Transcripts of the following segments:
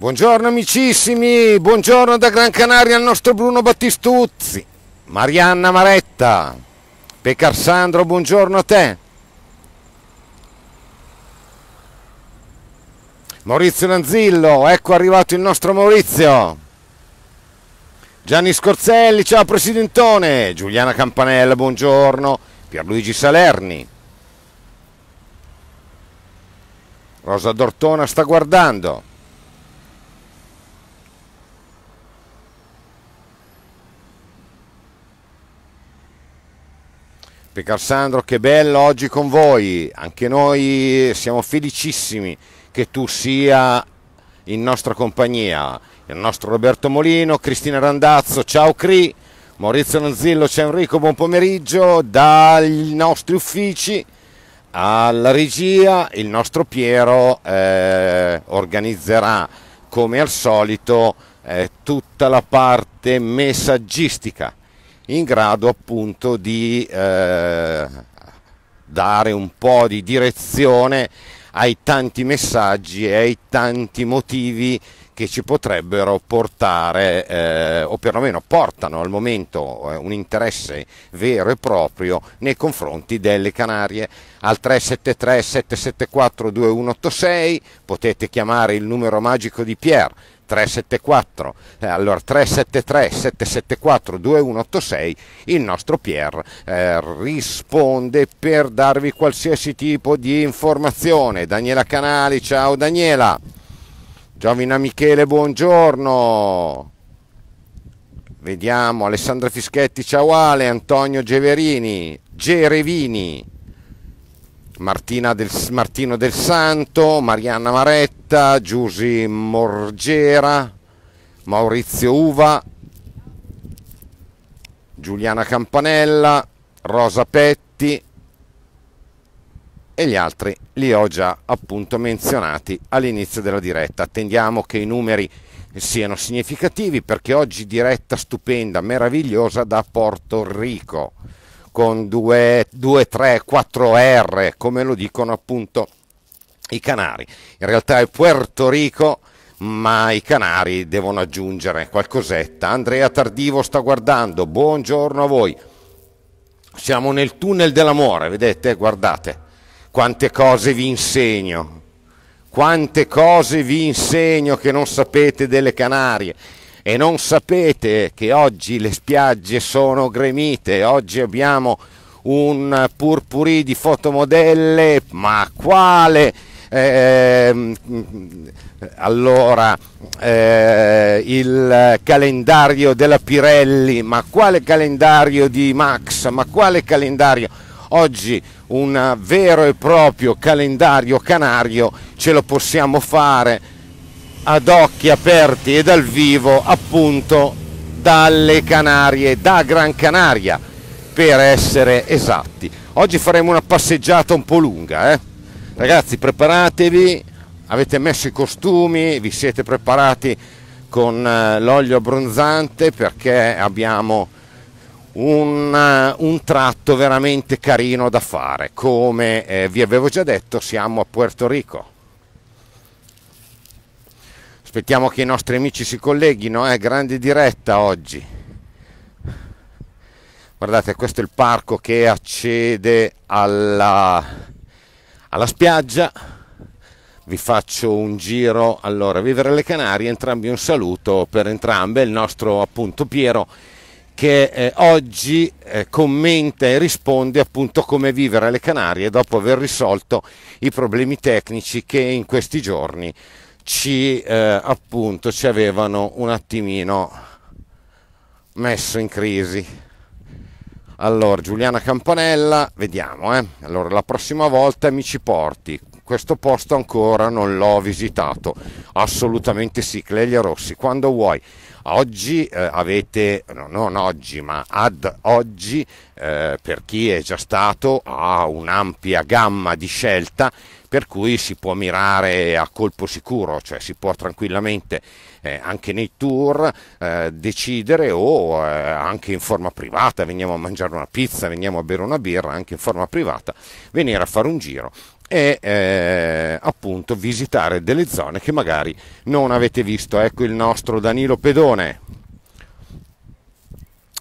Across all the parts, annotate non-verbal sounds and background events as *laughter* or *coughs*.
Buongiorno amicissimi, buongiorno da Gran Canaria al nostro Bruno Battistuzzi, Marianna Maretta, Pecar Sandro, buongiorno a te. Maurizio Nanzillo, ecco arrivato il nostro Maurizio. Gianni Scorzelli, ciao Presidentone. Giuliana Campanella, buongiorno. Pierluigi Salerni. Rosa Dortona sta guardando. Pecarsandro, che bello oggi con voi, anche noi siamo felicissimi che tu sia in nostra compagnia, il nostro Roberto Molino, Cristina Randazzo, ciao Cri, Maurizio Nanzillo, ciao Enrico, buon pomeriggio, dai nostri uffici alla regia il nostro Piero eh, organizzerà come al solito eh, tutta la parte messaggistica in grado appunto di eh, dare un po' di direzione ai tanti messaggi e ai tanti motivi che ci potrebbero portare, eh, o perlomeno portano al momento eh, un interesse vero e proprio nei confronti delle Canarie. Al 373 774 2186 potete chiamare il numero magico di Pierre 374, eh, allora 373 774 2186, il nostro Pier eh, risponde per darvi qualsiasi tipo di informazione. Daniela Canali, ciao Daniela. Giovina Michele, buongiorno. Vediamo Alessandra Fischetti, ciao Ale, Antonio Geverini, Gerevini del, Martino del Santo, Marianna Maretta, Giusi Morgera, Maurizio Uva, Giuliana Campanella, Rosa Petti e gli altri li ho già appunto menzionati all'inizio della diretta. Attendiamo che i numeri siano significativi perché oggi diretta stupenda, meravigliosa da Porto Rico con 2, 3, 4 R, come lo dicono appunto i Canari. In realtà è Puerto Rico, ma i Canari devono aggiungere qualcosetta. Andrea Tardivo sta guardando, buongiorno a voi. Siamo nel tunnel dell'amore, vedete, guardate quante cose vi insegno, quante cose vi insegno che non sapete delle Canarie e non sapete che oggi le spiagge sono gremite, oggi abbiamo un purpurì di fotomodelle, ma quale? Eh, allora, eh, il calendario della Pirelli, ma quale calendario di Max, ma quale calendario? Oggi un vero e proprio calendario canario ce lo possiamo fare ad occhi aperti e dal vivo appunto dalle Canarie, da Gran Canaria per essere esatti. Oggi faremo una passeggiata un po' lunga, eh? ragazzi preparatevi, avete messo i costumi, vi siete preparati con eh, l'olio abbronzante perché abbiamo un, eh, un, tratto veramente carino da fare. Come eh, vi avevo già detto siamo a Puerto Rico aspettiamo che i nostri amici si colleghino è eh? grande diretta oggi guardate questo è il parco che accede alla, alla spiaggia vi faccio un giro allora vivere le Canarie entrambi un saluto per entrambe il nostro appunto Piero che eh, oggi eh, commenta e risponde appunto come vivere le Canarie dopo aver risolto i problemi tecnici che in questi giorni ci eh, appunto ci avevano un attimino messo in crisi allora Giuliana Campanella vediamo eh. allora la prossima volta mi ci porti questo posto ancora non l'ho visitato assolutamente sì Clelia Rossi quando vuoi oggi eh, avete no, non oggi ma ad oggi eh, per chi è già stato ha un'ampia gamma di scelta per cui si può mirare a colpo sicuro, cioè si può tranquillamente eh, anche nei tour eh, decidere o eh, anche in forma privata, veniamo a mangiare una pizza, veniamo a bere una birra, anche in forma privata, venire a fare un giro e eh, appunto visitare delle zone che magari non avete visto. Ecco il nostro Danilo Pedone.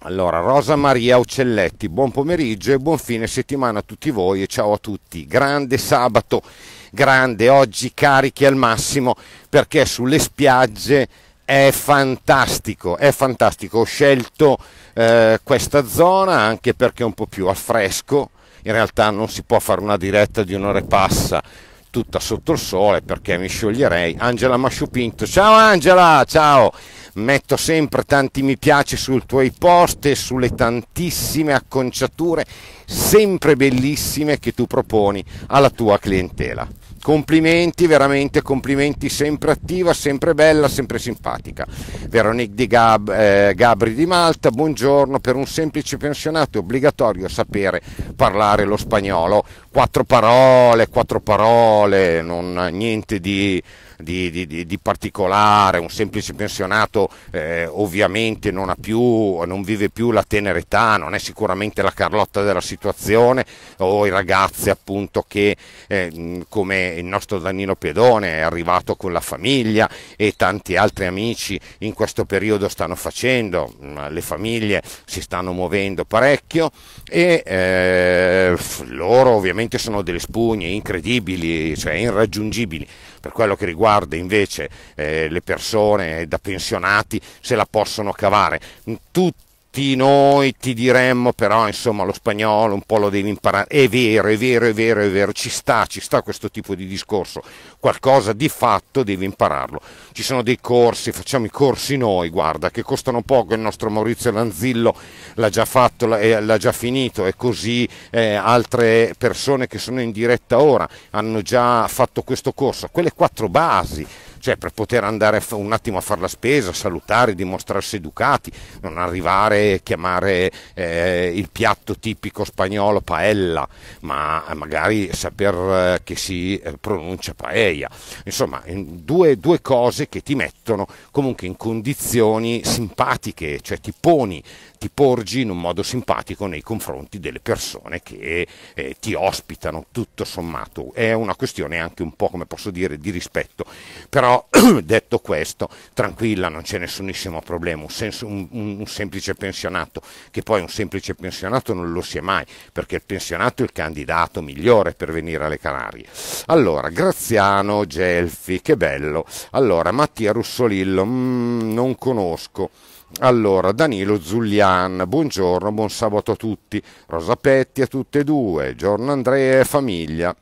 Allora, Rosa Maria Uccelletti, buon pomeriggio e buon fine settimana a tutti voi e ciao a tutti. Grande sabato, grande oggi carichi al massimo perché sulle spiagge è fantastico, è fantastico. Ho scelto eh, questa zona anche perché è un po' più al fresco, in realtà non si può fare una diretta di un'ora e passa tutta sotto il sole perché mi scioglierei. Angela Masciupinto, ciao Angela, ciao! Metto sempre tanti mi piace sui tuoi post e sulle tantissime acconciature sempre bellissime che tu proponi alla tua clientela complimenti veramente complimenti sempre attiva sempre bella sempre simpatica Veronique di Gab, eh, Gabri di Malta buongiorno per un semplice pensionato è obbligatorio sapere parlare lo spagnolo quattro parole quattro parole non niente di di, di, di particolare, un semplice pensionato eh, ovviamente non, più, non, vive più la tenera età, non è sicuramente la Carlotta della situazione o i ragazzi appunto che eh, come il nostro Danilo Pedone è arrivato con la famiglia e tanti altri amici in questo periodo stanno facendo, le famiglie si stanno muovendo parecchio e eh, loro ovviamente sono delle spugne incredibili, cioè irraggiungibili. Per quello che riguarda invece eh, le persone da pensionati se la possono cavare. Tutti tutti noi ti diremmo però insomma lo spagnolo un po' lo devi imparare, è vero, è vero, è vero, è vero, ci sta, ci sta questo tipo di discorso, qualcosa di fatto devi impararlo, ci sono dei corsi, facciamo i corsi noi, guarda, che costano poco, il nostro Maurizio Lanzillo l'ha già fatto, eh, l'ha già finito e così eh, altre persone che sono in diretta ora hanno già fatto questo corso, quelle quattro basi cioè per poter andare un attimo a fare la spesa, salutare, dimostrarsi educati, non arrivare a chiamare eh, il piatto tipico spagnolo paella, ma magari saper eh, che si eh, pronuncia paella. Insomma, due, due cose che ti mettono comunque in condizioni simpatiche, cioè ti poni ti porgi in un modo simpatico nei confronti delle persone che eh, ti ospitano, tutto sommato. È una questione anche un po', come posso dire, di rispetto. Però però *clears throat* detto questo, tranquilla, non c'è nessunissimo problema, un, senso, un, un, semplice pensionato, che poi un semplice pensionato non lo si è mai, perché il pensionato è il candidato migliore per venire alle Canarie. Allora, Graziano Gelfi, che bello. Allora, Mattia Russolillo, mm, non conosco. Allora, Danilo Zullian, buongiorno, buon sabato a tutti. Rosa Petti a tutte e due, giorno Andrea e famiglia.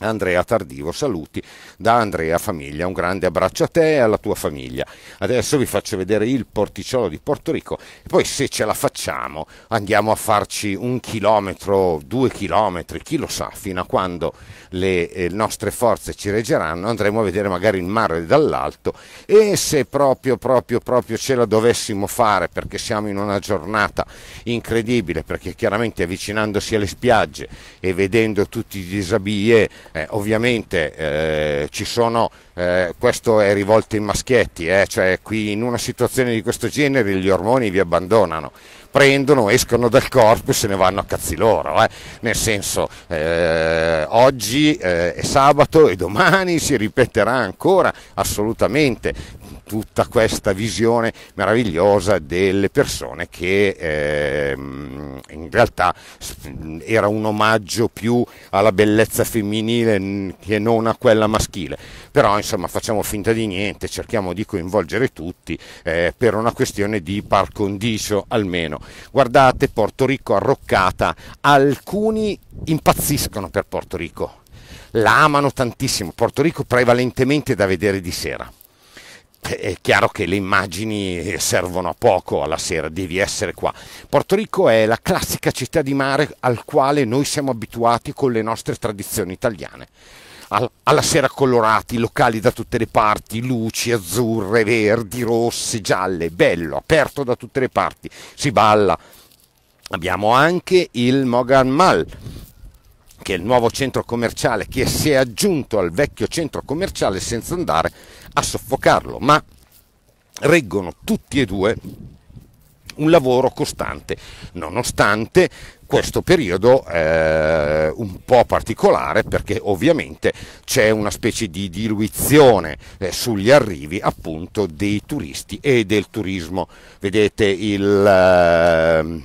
Andrea Tardivo, saluti da Andrea Famiglia, un grande abbraccio a te e alla tua famiglia. Adesso vi faccio vedere il porticciolo di Porto Rico e poi se ce la facciamo andiamo a farci un chilometro, due chilometri, chi lo sa, fino a quando le eh, nostre forze ci reggeranno, andremo a vedere magari il mare dall'alto e se proprio, proprio, proprio ce la dovessimo fare perché siamo in una giornata incredibile, perché chiaramente avvicinandosi alle spiagge e vedendo tutti i disabili, eh, ovviamente... Eh, ci sono, eh, questo è rivolto ai maschietti, eh, cioè qui in una situazione di questo genere gli ormoni vi abbandonano prendono, escono dal corpo e se ne vanno a cazzi loro. Eh? Nel senso, eh, oggi eh, è sabato e domani si ripeterà ancora assolutamente tutta questa visione meravigliosa delle persone che ehm, in realtà era un omaggio più alla bellezza femminile che non a quella maschile però insomma facciamo finta di niente, cerchiamo di coinvolgere tutti eh, per una questione di par condicio almeno. Guardate Porto Rico arroccata, alcuni impazziscono per Porto Rico, la amano tantissimo, Porto Rico prevalentemente da vedere di sera è chiaro che le immagini servono a poco alla sera, devi essere qua. Porto Rico è la classica città di mare al quale noi siamo abituati con le nostre tradizioni italiane alla sera colorati, locali da tutte le parti, luci azzurre, verdi, rosse, gialle, bello, aperto da tutte le parti, si balla. Abbiamo anche il Mogan Mall, che è il nuovo centro commerciale che si è aggiunto al vecchio centro commerciale senza andare a soffocarlo, ma reggono tutti e due un lavoro costante, nonostante questo periodo eh, un po' particolare perché ovviamente c'è una specie di diluizione eh, sugli arrivi appunto dei turisti e del turismo. Vedete il, eh,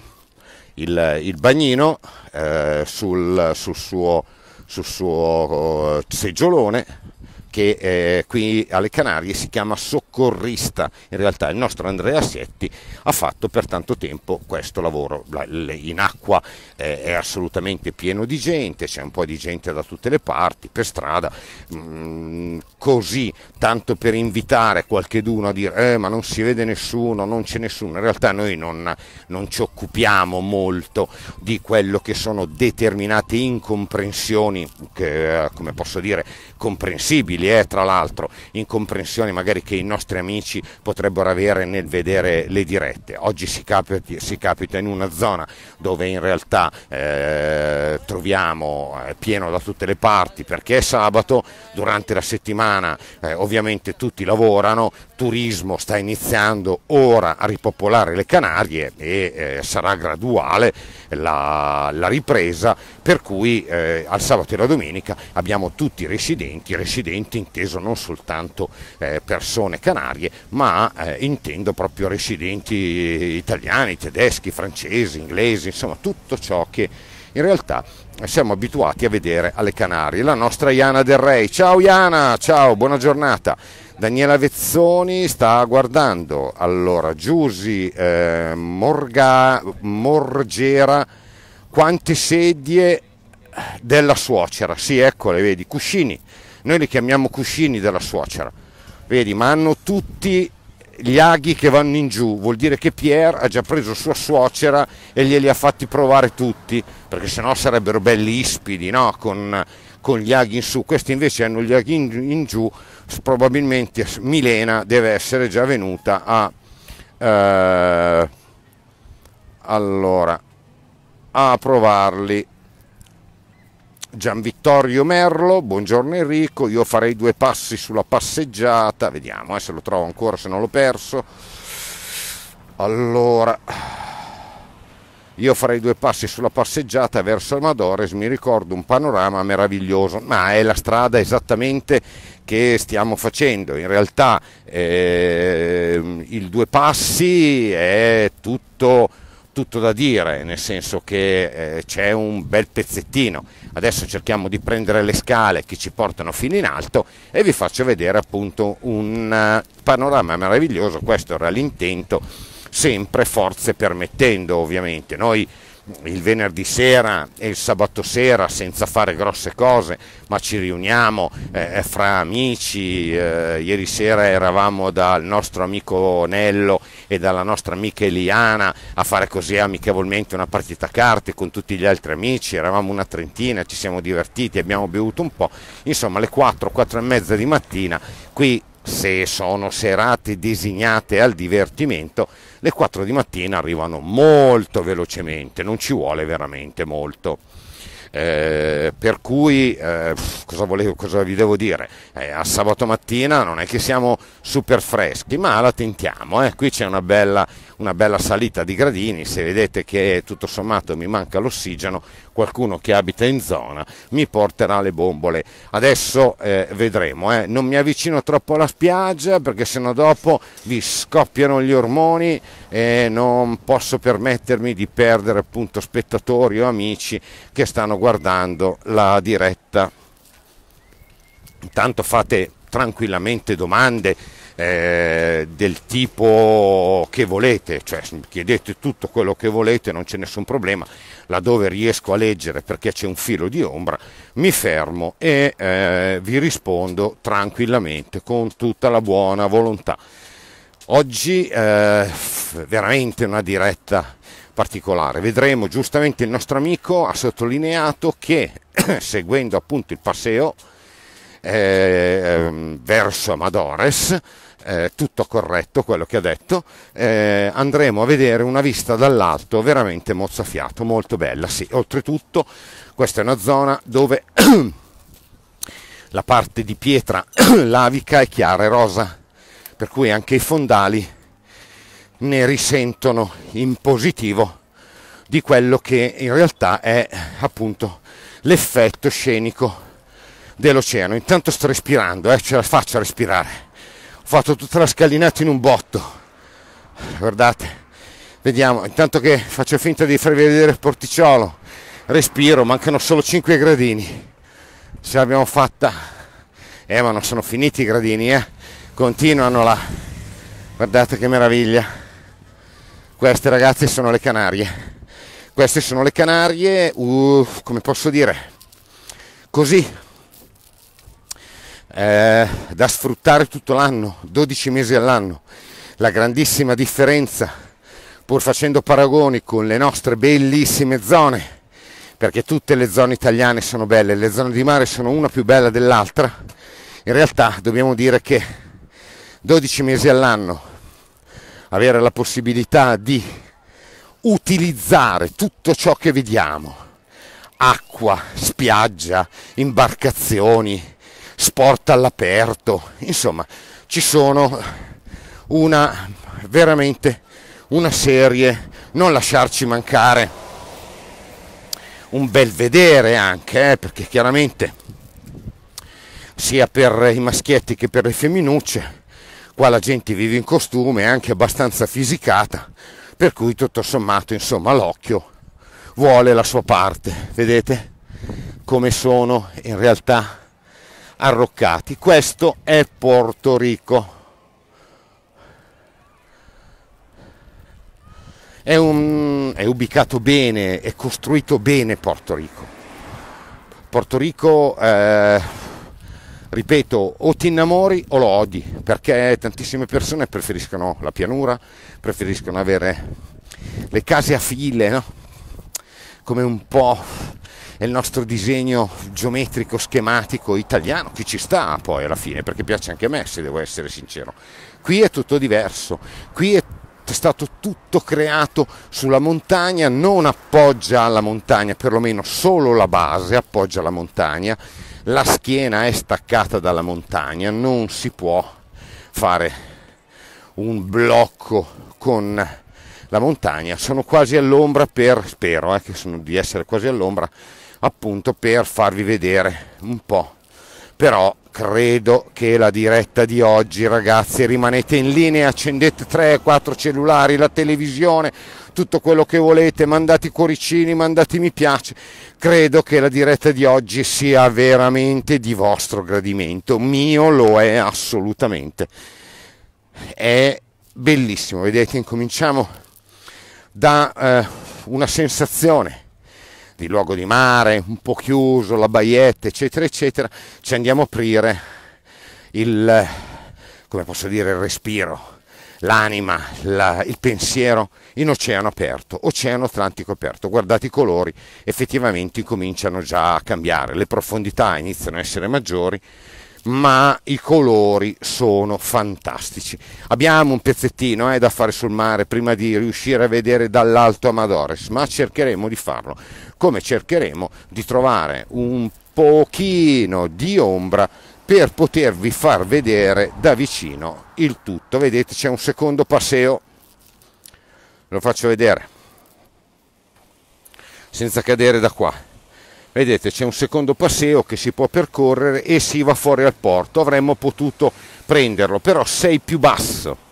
il, il bagnino eh, sul, sul suo sul suo oh, seggiolone che eh, qui alle Canarie si chiama Soccorso corrista. In realtà il nostro Andrea Sietti ha fatto per tanto tempo questo lavoro. In acqua eh, è assolutamente pieno di gente, c'è un po' di gente da tutte le parti, per strada, mm, così tanto per invitare qualcheduno a dire eh, ma non si vede nessuno, non c'è nessuno. In realtà noi non, non ci occupiamo molto di quello che sono determinate incomprensioni, che, eh, come posso dire, comprensibili eh, tra l'altro, incomprensioni magari che i nostri nostri amici potrebbero avere nel vedere le dirette. Oggi si capita, si capita in una zona dove in realtà eh, troviamo eh, pieno da tutte le parti perché è sabato, durante la settimana eh, ovviamente tutti lavorano, turismo sta iniziando ora a ripopolare le Canarie e eh, sarà graduale la, la, ripresa per cui eh, al sabato e alla domenica abbiamo tutti i residenti, residenti inteso non soltanto persone canadiche, Canarie, ma eh, intendo proprio residenti italiani, tedeschi, francesi, inglesi, insomma tutto ciò che in realtà siamo abituati a vedere alle Canarie. La nostra Iana del Rey. Ciao Iana, ciao, buona giornata. Daniela Vezzoni sta guardando. Allora, Giusi, eh, Morga, Morgera, quante sedie della suocera. Sì, eccole, vedi, cuscini. Noi li chiamiamo cuscini della suocera vedi, ma hanno tutti gli aghi che vanno in giù, vuol dire che Pierre ha già preso sua suocera e glieli ha fatti provare tutti, perché sennò sarebbero belli ispidi, no? Con, con gli aghi in su, questi invece hanno gli aghi in, in giù, probabilmente Milena deve essere già venuta a... Eh, allora, a provarli Gianvittorio Merlo, buongiorno Enrico, io farei due passi sulla passeggiata, vediamo eh, se lo trovo ancora, se non l'ho perso. Allora, io farei due passi sulla passeggiata verso Amadores, mi ricordo un panorama meraviglioso, ma è la strada esattamente che stiamo facendo. In realtà eh, il due passi è tutto tutto da dire, nel senso che eh, c'è un bel pezzettino. Adesso cerchiamo di prendere le scale che ci portano fino in alto e vi faccio vedere appunto un eh, panorama meraviglioso, questo era l'intento, sempre forze permettendo ovviamente. Noi il venerdì sera e il sabato sera senza fare grosse cose, ma ci riuniamo eh, eh, fra amici. Eh, ieri sera eravamo dal nostro amico Nello e dalla nostra amica Eliana a fare così amichevolmente una partita a carte con tutti gli altri amici, eravamo una trentina, ci siamo divertiti, abbiamo bevuto un po', insomma alle 4, 4 e mezza di mattina qui se sono serate designate al divertimento le 4 di mattina arrivano molto velocemente, non ci vuole veramente molto. Eh, per cui eh, cosa, volevo, cosa, vi devo dire? Eh, a sabato mattina non è che siamo super freschi, ma la tentiamo. Eh. Qui c'è una bella, una bella salita di gradini, se vedete che tutto sommato mi manca l'ossigeno, qualcuno che abita in zona mi porterà le bombole. Adesso eh, vedremo, non mi avvicino troppo alla spiaggia perché sennò dopo vi scoppiano gli ormoni e non posso permettermi di perdere appunto spettatori o amici che stanno guardando la diretta. Intanto fate tranquillamente domande eh, del tipo che volete, cioè chiedete tutto quello che volete, non c'è nessun problema, laddove riesco a leggere perché c'è un filo di ombra, mi fermo e eh, vi rispondo tranquillamente con tutta la buona volontà. Oggi eh, veramente una diretta particolare. Vedremo giustamente il nostro amico ha sottolineato che *coughs* seguendo appunto il passeo eh, ehm, verso Amadores, eh, tutto corretto quello che ha detto, eh, andremo a vedere una vista dall'alto veramente mozzafiato, molto bella. Sì, oltretutto questa è una zona dove *coughs* la parte di pietra *coughs* lavica è chiara e rosa per cui anche i fondali ne risentono in positivo di quello che in realtà è appunto l'effetto scenico dell'oceano. Intanto sto respirando, eh, ce la faccio a respirare. Ho fatto tutta la scalinata in un botto. Guardate, vediamo, intanto che faccio finta di farvi vedere il porticciolo, respiro, mancano solo 5 gradini. Ce l'abbiamo fatta. Eh, ma non sono finiti i gradini, eh continuano là guardate che meraviglia queste ragazze sono le canarie queste sono le canarie uh, come posso dire così eh, da sfruttare tutto l'anno 12 mesi all'anno la grandissima differenza pur facendo paragoni con le nostre bellissime zone perché tutte le zone italiane sono belle le zone di mare sono una più bella dell'altra in realtà dobbiamo dire che 12 mesi all'anno, avere la possibilità di utilizzare tutto ciò che vediamo, acqua, spiaggia, imbarcazioni, sport all'aperto, insomma ci sono una veramente una serie, non lasciarci mancare un bel vedere anche, eh, perché chiaramente sia per i maschietti che per le femminucce qua la gente vive in costume, è anche abbastanza fisicata, per cui tutto sommato, insomma, l'occhio vuole la sua parte. Vedete come sono in realtà arroccati. Questo è Porto Rico. È, un, è ubicato bene, è costruito bene Porto Rico. Porto Rico eh, ripeto, o ti innamori o lo odi, perché tantissime persone preferiscono la pianura, preferiscono avere le case a file, no? come un po' è il nostro disegno geometrico, schematico italiano, che ci sta poi alla fine, perché piace anche a me, se devo essere sincero. Qui è tutto diverso, qui è è stato tutto creato sulla montagna, non appoggia alla montagna, perlomeno solo la base appoggia alla montagna la schiena è staccata dalla montagna, non si può fare un blocco con la montagna, sono quasi all'ombra per, spero eh, sono, di essere quasi all'ombra, appunto per farvi vedere un po'. Però credo che la diretta di oggi, ragazzi, rimanete in linea, accendete 3-4 cellulari, la televisione, tutto quello che volete, mandate i cuoricini, mandate mi piace. Credo che la diretta di oggi sia veramente di vostro gradimento, mio lo è assolutamente. È bellissimo, vedete, incominciamo da eh, una sensazione di luogo di mare, un po' chiuso, la baietta, eccetera, eccetera, ci andiamo a aprire il, come posso dire, il respiro l'anima, la, il pensiero in oceano aperto, oceano Atlantico aperto. Guardate i colori, effettivamente cominciano già a cambiare, le profondità iniziano a essere maggiori, ma i colori sono fantastici. Abbiamo un pezzettino eh, da fare sul mare prima di riuscire a vedere dall'alto Amadores, ma cercheremo di farlo, come cercheremo di trovare un pochino di ombra per potervi far vedere da vicino il tutto. Vedete c'è un secondo passeo, lo faccio vedere, senza cadere da qua. Vedete c'è un secondo passeo che si può percorrere e si va fuori al porto, avremmo potuto prenderlo, però sei più basso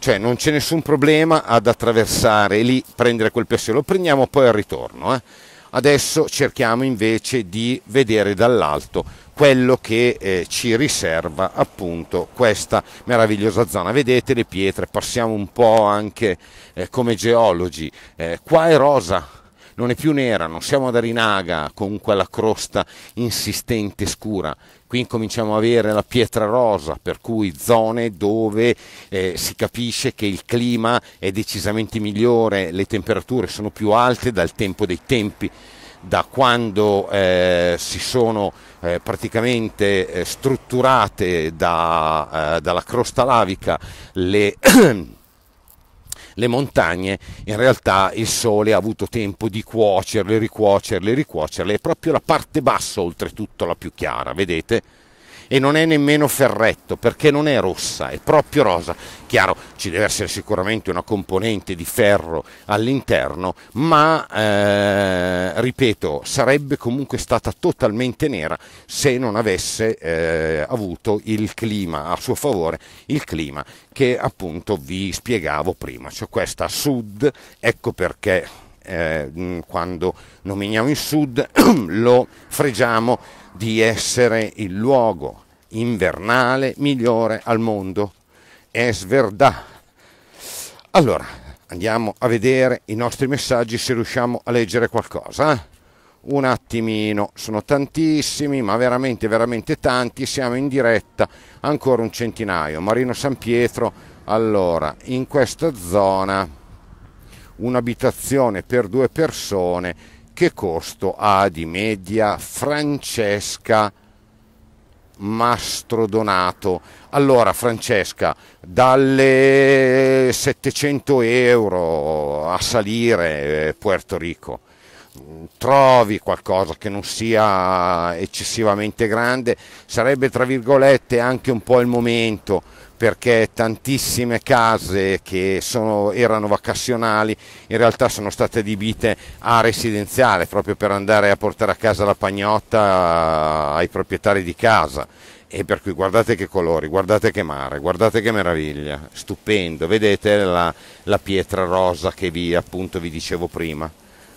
cioè non c'è nessun problema ad attraversare lì, prendere quel passeo. lo prendiamo poi al ritorno. Eh? Adesso cerchiamo invece di vedere dall'alto quello che eh, ci riserva appunto questa meravigliosa zona. Vedete le pietre, passiamo un po' anche eh, come geologi. Eh, qua è rosa, non è più nera, non siamo ad Arinaga con quella crosta insistente scura, qui incominciamo a avere la pietra rosa, per cui zone dove eh, si capisce che il clima è decisamente migliore, le temperature sono più alte dal tempo dei tempi, da quando eh, si sono eh, praticamente eh, strutturate da, eh, dalla crosta lavica le *clears throat* le montagne, in realtà il sole ha avuto tempo di cuocerle, ricuocerle, ricuocerle, è proprio la parte bassa oltretutto la più chiara, vedete? e non è nemmeno ferretto perché non è rossa, è proprio rosa. Chiaro, ci deve essere sicuramente una componente di ferro all'interno, ma eh, ripeto, sarebbe comunque stata totalmente nera se non avesse eh, avuto il clima a suo favore, il clima che appunto vi spiegavo prima, cioè questa a sud, ecco perché eh, quando nominiamo il sud *clears throat* lo fregiamo di essere il luogo invernale migliore al mondo. Es verdad. Allora, andiamo a vedere i nostri messaggi se riusciamo a leggere qualcosa. Eh? Un attimino, sono tantissimi, ma veramente, veramente tanti. Siamo in diretta, ancora un centinaio. Marino San Pietro, allora, in questa zona un'abitazione per due persone che costo ha di media Francesca Mastrodonato. Allora Francesca, dalle 700 euro a salire eh, Puerto Rico, mm, trovi qualcosa che non sia eccessivamente grande, sarebbe tra virgolette anche un po' il momento perché tantissime case che sono, erano vacasionali in realtà sono state adibite a residenziale proprio per andare a portare a casa la pagnotta ai proprietari di casa e per cui guardate che colori, guardate che mare, guardate che meraviglia, stupendo, vedete la, la pietra rosa che vi appunto vi dicevo prima,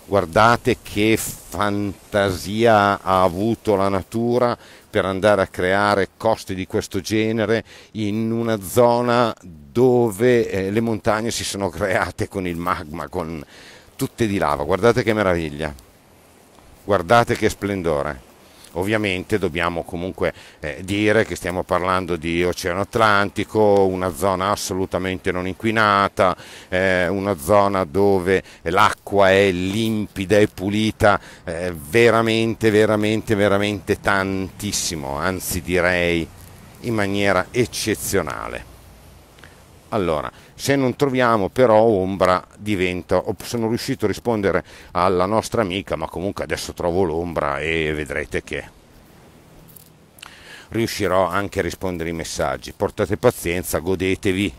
guardate che fantasia ha avuto la natura per andare a creare costi di questo genere in una zona dove eh, le montagne si sono create con il magma, con tutte di lava. Guardate che meraviglia, guardate che splendore. Ovviamente dobbiamo comunque eh, dire che stiamo parlando di Oceano Atlantico, una zona assolutamente non inquinata, eh, una zona dove l'acqua è limpida e pulita eh, veramente, veramente, veramente tantissimo, anzi direi in maniera eccezionale. Allora, se non troviamo però Ombra diventa, sono riuscito a rispondere alla nostra amica, ma comunque adesso trovo l'Ombra e vedrete che riuscirò anche a rispondere ai messaggi. Portate pazienza, godetevi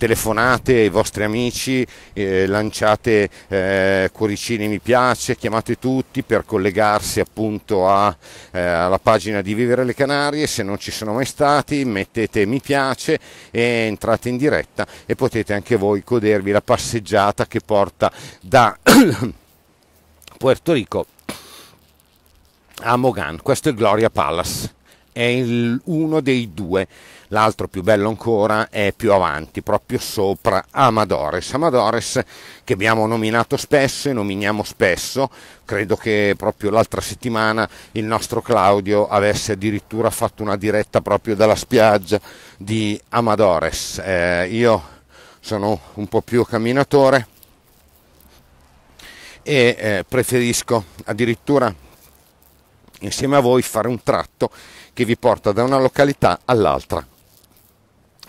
telefonate ai vostri amici, eh, lanciate eh, cuoricini mi piace, chiamate tutti per collegarsi appunto a, eh, alla pagina di Vivere le Canarie, se non ci sono mai stati mettete mi piace e entrate in diretta e potete anche voi godervi la passeggiata che porta da *coughs* Puerto Rico a Mogan, questo è Gloria Palace, è il, uno dei due l'altro più bello ancora è più avanti, proprio sopra Amadores. Amadores che abbiamo nominato spesso e nominiamo spesso, credo che proprio l'altra settimana il nostro Claudio avesse addirittura fatto una diretta proprio dalla spiaggia di Amadores. Eh, io sono un po' più camminatore e eh, preferisco addirittura insieme a voi fare un tratto che vi porta da una località all'altra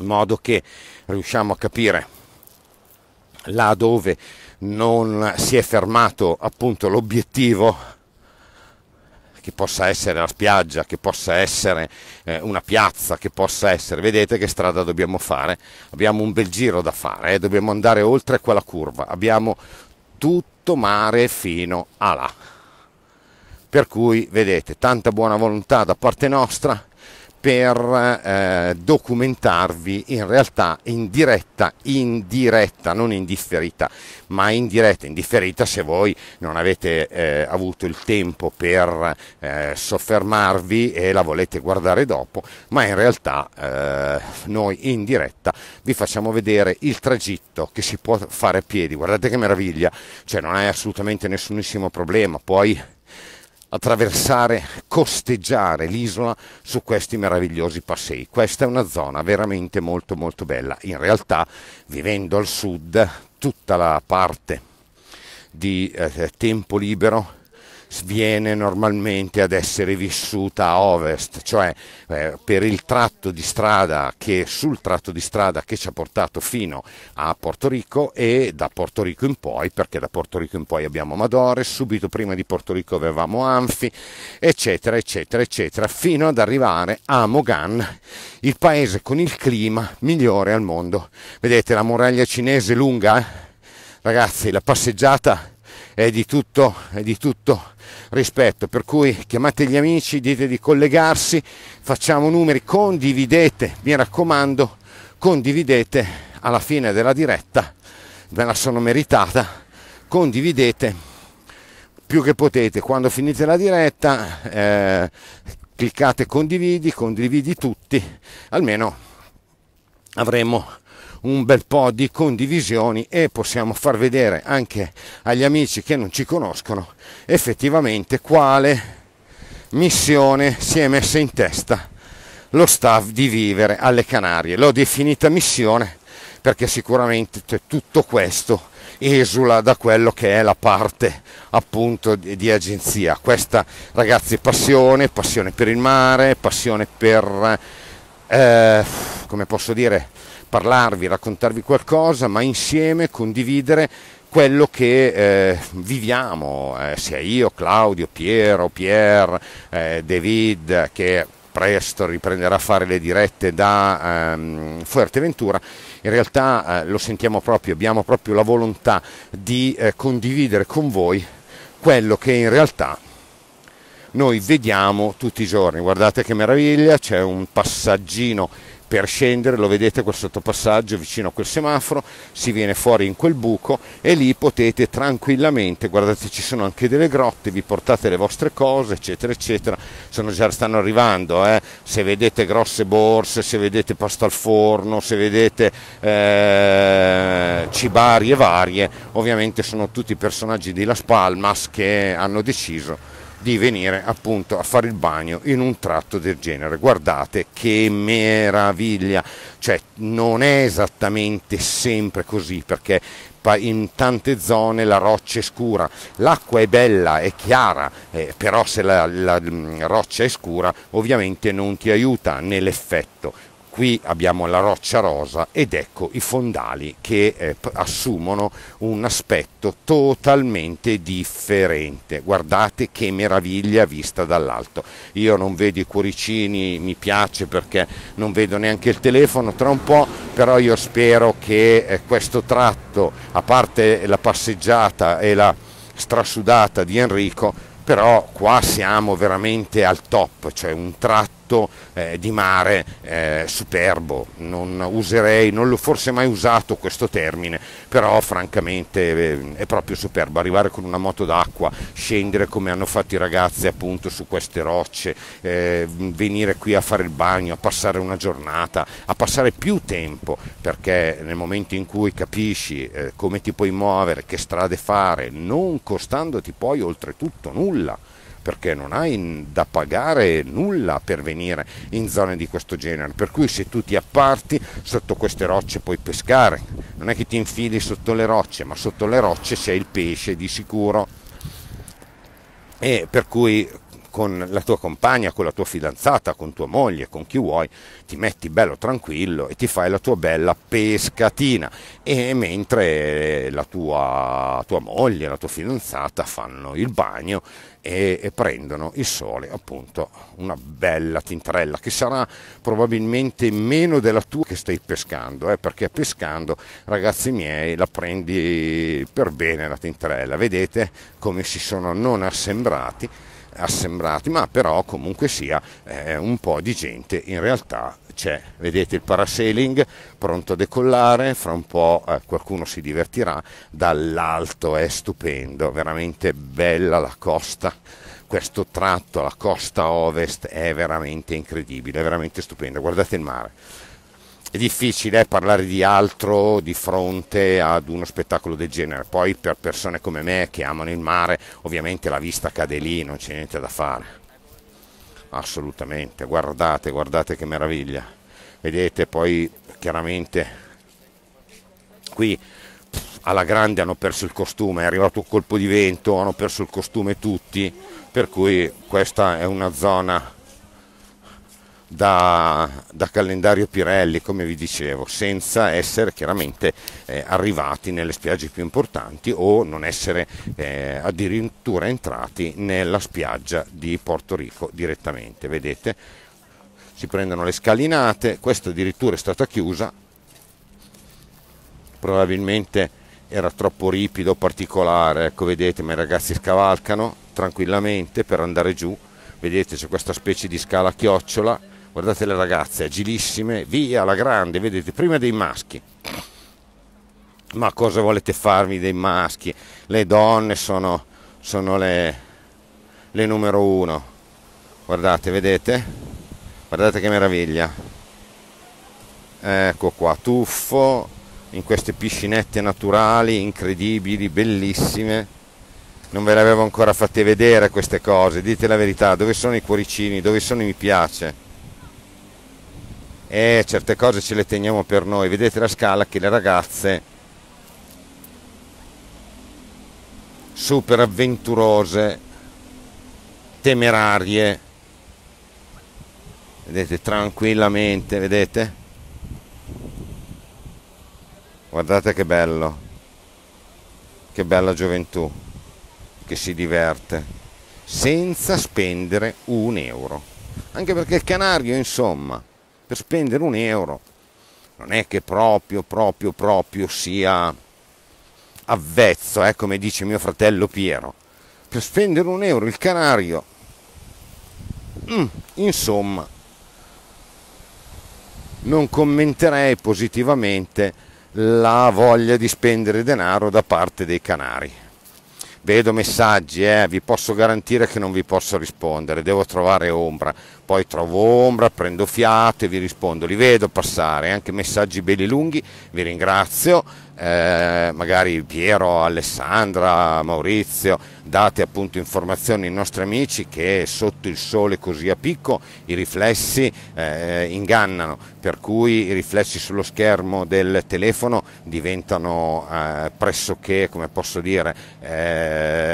in modo che riusciamo a capire là dove non si è fermato appunto l'obiettivo che possa essere la spiaggia, che possa essere eh, una piazza, che possa essere, vedete che strada dobbiamo fare, abbiamo un bel giro da fare, eh? dobbiamo andare oltre quella curva, abbiamo tutto mare fino a là. Per cui vedete, tanta buona volontà da parte nostra, per eh, documentarvi in realtà in diretta, in diretta, non in differita, ma in diretta, in differita se voi non avete eh, avuto il tempo per eh, soffermarvi e la volete guardare dopo, ma in realtà eh, noi in diretta vi facciamo vedere il tragitto che si può fare a piedi, guardate che meraviglia, cioè non hai assolutamente nessunissimo problema, poi attraversare, costeggiare l'isola su questi meravigliosi passei. Questa è una zona veramente molto molto bella. In realtà, vivendo al sud, tutta la parte di eh, tempo libero viene normalmente ad essere vissuta a ovest, cioè eh, per il tratto di strada che sul tratto di strada che ci ha portato fino a Porto Rico e da Porto Rico in poi, perché da Porto Rico in poi abbiamo Madore, subito prima di Porto Rico avevamo Anfi, eccetera, eccetera, eccetera, fino ad arrivare a Mogan, il paese con il clima migliore al mondo. Vedete la muraglia cinese lunga? Eh? Ragazzi, la passeggiata è di tutto, è di tutto rispetto. Per cui chiamate gli amici, dite di collegarsi, facciamo numeri, condividete, mi raccomando, condividete alla fine della diretta, ve la sono meritata, condividete più che potete. Quando finite la diretta eh, cliccate condividi, condividi tutti, almeno avremo un bel po' di condivisioni e possiamo far vedere anche agli amici che non ci conoscono effettivamente quale missione si è messa in testa lo staff di vivere alle Canarie. L'ho definita missione perché sicuramente tutto questo esula da quello che è la parte appunto di, di, agenzia. Questa ragazzi passione, passione per il mare, passione per, eh, come posso dire, parlarvi, raccontarvi qualcosa, ma insieme condividere quello che eh, viviamo, eh, sia io, Claudio, Piero, Pierre, eh, David, che presto riprenderà a fare le dirette da ehm, Fuerteventura, in realtà eh, lo sentiamo proprio, abbiamo proprio la volontà di eh, condividere con voi quello che in realtà noi vediamo tutti i giorni. Guardate che meraviglia, c'è un passaggino per scendere, lo vedete quel sottopassaggio vicino a quel semaforo, si viene fuori in quel buco e lì potete tranquillamente, guardate ci sono anche delle grotte, vi portate le vostre cose, eccetera, eccetera, sono già stanno arrivando, eh. se vedete grosse borse, se vedete pasta al forno, se vedete eh, cibarie varie, ovviamente sono tutti personaggi di Las Palmas che hanno deciso di venire appunto a fare il bagno in un tratto del genere. Guardate che meraviglia, cioè non è esattamente sempre così perché in tante zone la roccia è scura, l'acqua è bella, è chiara, eh, però se la, la, la roccia è scura ovviamente non ti aiuta nell'effetto qui abbiamo la roccia rosa ed ecco i fondali che eh, assumono un aspetto totalmente differente guardate che meraviglia vista dall'alto io non vedo i cuoricini mi piace perché non vedo neanche il telefono tra un po' però io spero che eh, questo tratto a parte la passeggiata e la strasudata di Enrico però qua siamo veramente al top cioè un tratto oggetto eh, di mare eh, superbo, non userei, non l'ho forse mai usato questo termine, però francamente eh, è proprio superbo arrivare con una moto d'acqua, scendere come hanno fatto i ragazzi appunto su queste rocce, eh, venire qui a fare il bagno, a passare una giornata, a passare più tempo, perché nel momento in cui capisci eh, come ti puoi muovere, che strade fare, non costandoti poi oltretutto nulla perché non hai da pagare nulla per venire in zone di questo genere, per cui se tu ti apparti sotto queste rocce puoi pescare, non è che ti infili sotto le rocce, ma sotto le rocce sei il pesce di sicuro e per cui con la tua compagna, con la tua fidanzata, con tua moglie, con chi vuoi, ti metti bello tranquillo e ti fai la tua bella pescatina e mentre la tua, tua moglie, la tua fidanzata fanno il bagno e, e prendono il sole, appunto una bella tintrella che sarà probabilmente meno della tua che stai pescando, eh, perché pescando ragazzi miei la prendi per bene la tintrella. vedete come si sono non assembrati assembrati, ma però comunque sia eh, un po' di gente in realtà c'è. Vedete il parasailing pronto a decollare, fra un po' eh, qualcuno si divertirà, dall'alto è stupendo, veramente bella la costa questo tratto, la costa ovest, è veramente incredibile, è veramente stupendo. Guardate il mare è difficile eh, parlare di altro di fronte ad uno spettacolo del genere. Poi per persone come me che amano il mare, ovviamente la vista cade lì, non c'è niente da fare. Assolutamente, guardate, guardate che meraviglia. Vedete poi chiaramente qui alla grande hanno perso il costume, è arrivato un colpo di vento, hanno perso il costume tutti, per cui questa è una zona da, da, calendario Pirelli, come vi dicevo, senza essere chiaramente eh, arrivati nelle spiagge più importanti o non essere eh, addirittura entrati nella spiaggia di Porto Rico direttamente. Vedete, si prendono le scalinate, questa addirittura è stata chiusa, probabilmente era troppo ripido, particolare, ecco vedete, ma i ragazzi scavalcano tranquillamente per andare giù, vedete c'è questa specie di scala chiocciola guardate le ragazze agilissime via la grande vedete prima dei maschi ma cosa volete farvi dei maschi le donne sono, sono le, le numero uno guardate vedete guardate che meraviglia ecco qua tuffo in queste piscinette naturali incredibili bellissime non ve le avevo ancora fatte vedere queste cose, dite la verità, dove sono i cuoricini, dove sono i mi piace? e certe cose ce le teniamo per noi. Vedete la scala che le ragazze super avventurose, temerarie, vedete tranquillamente, vedete? Guardate che bello, che bella gioventù che si diverte senza spendere un euro. Anche perché il canario, insomma, per spendere un euro non è che proprio, proprio, proprio sia avvezzo, eh, come dice mio fratello Piero. Per spendere un euro il canario, mm, insomma, non commenterei positivamente la voglia di spendere denaro da parte dei canari vedo messaggi, eh, vi posso garantire che non vi posso rispondere, devo trovare ombra, poi trovo ombra, prendo fiato e vi rispondo, li vedo passare, anche messaggi belli lunghi, vi ringrazio eh, magari Piero, Alessandra, Maurizio, date appunto informazioni ai nostri amici che sotto il sole così a picco i riflessi eh, ingannano, per cui i riflessi sullo schermo del telefono diventano eh, pressoché, come posso dire, eh,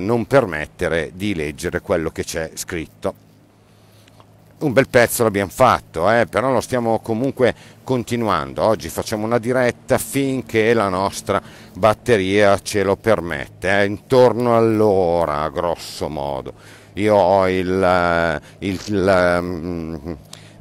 non permettere di leggere quello che c'è scritto un bel pezzo l'abbiamo fatto, eh, però lo stiamo comunque continuando. Oggi facciamo una diretta finché la nostra batteria ce lo permette, eh, intorno all'ora grosso modo. Io ho il, eh, il, il mm,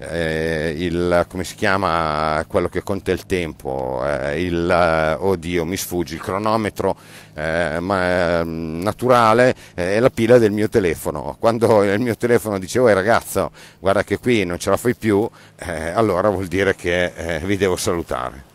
eh, il, come si chiama quello che conta il tempo, eh, il, eh, oddio mi sfugge, il cronometro eh, ma, ehm, naturale eh, è la pila del mio telefono. Quando il mio telefono dicevo, ragazzo, guarda che qui non ce la fai più, eh, allora vuol dire che vi devo salutare.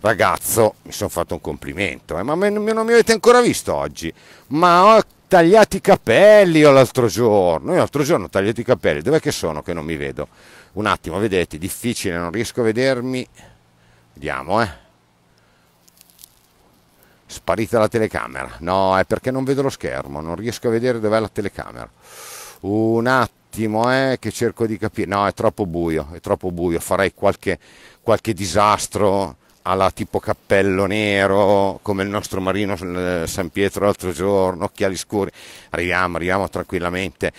Ragazzo, mi sono fatto un complimento, ma me, non mi avete ancora visto oggi, ma ho tagliati i capelli io l'altro giorno, io l'altro giorno ho tagliato i capelli, dov'è che sono che non mi vedo? Un attimo, vedete, difficile, non riesco a vedermi. Vediamo, eh. Sparita la telecamera. No, è perché non vedo lo schermo, non riesco a vedere dov'è la telecamera. Un attimo, eh, che cerco di capire. No, è troppo buio, è troppo buio, farei qualche, qualche disastro alla tipo cappello nero come il nostro marino eh, San Pietro l'altro giorno, occhiali scuri, arriviamo, arriviamo tranquillamente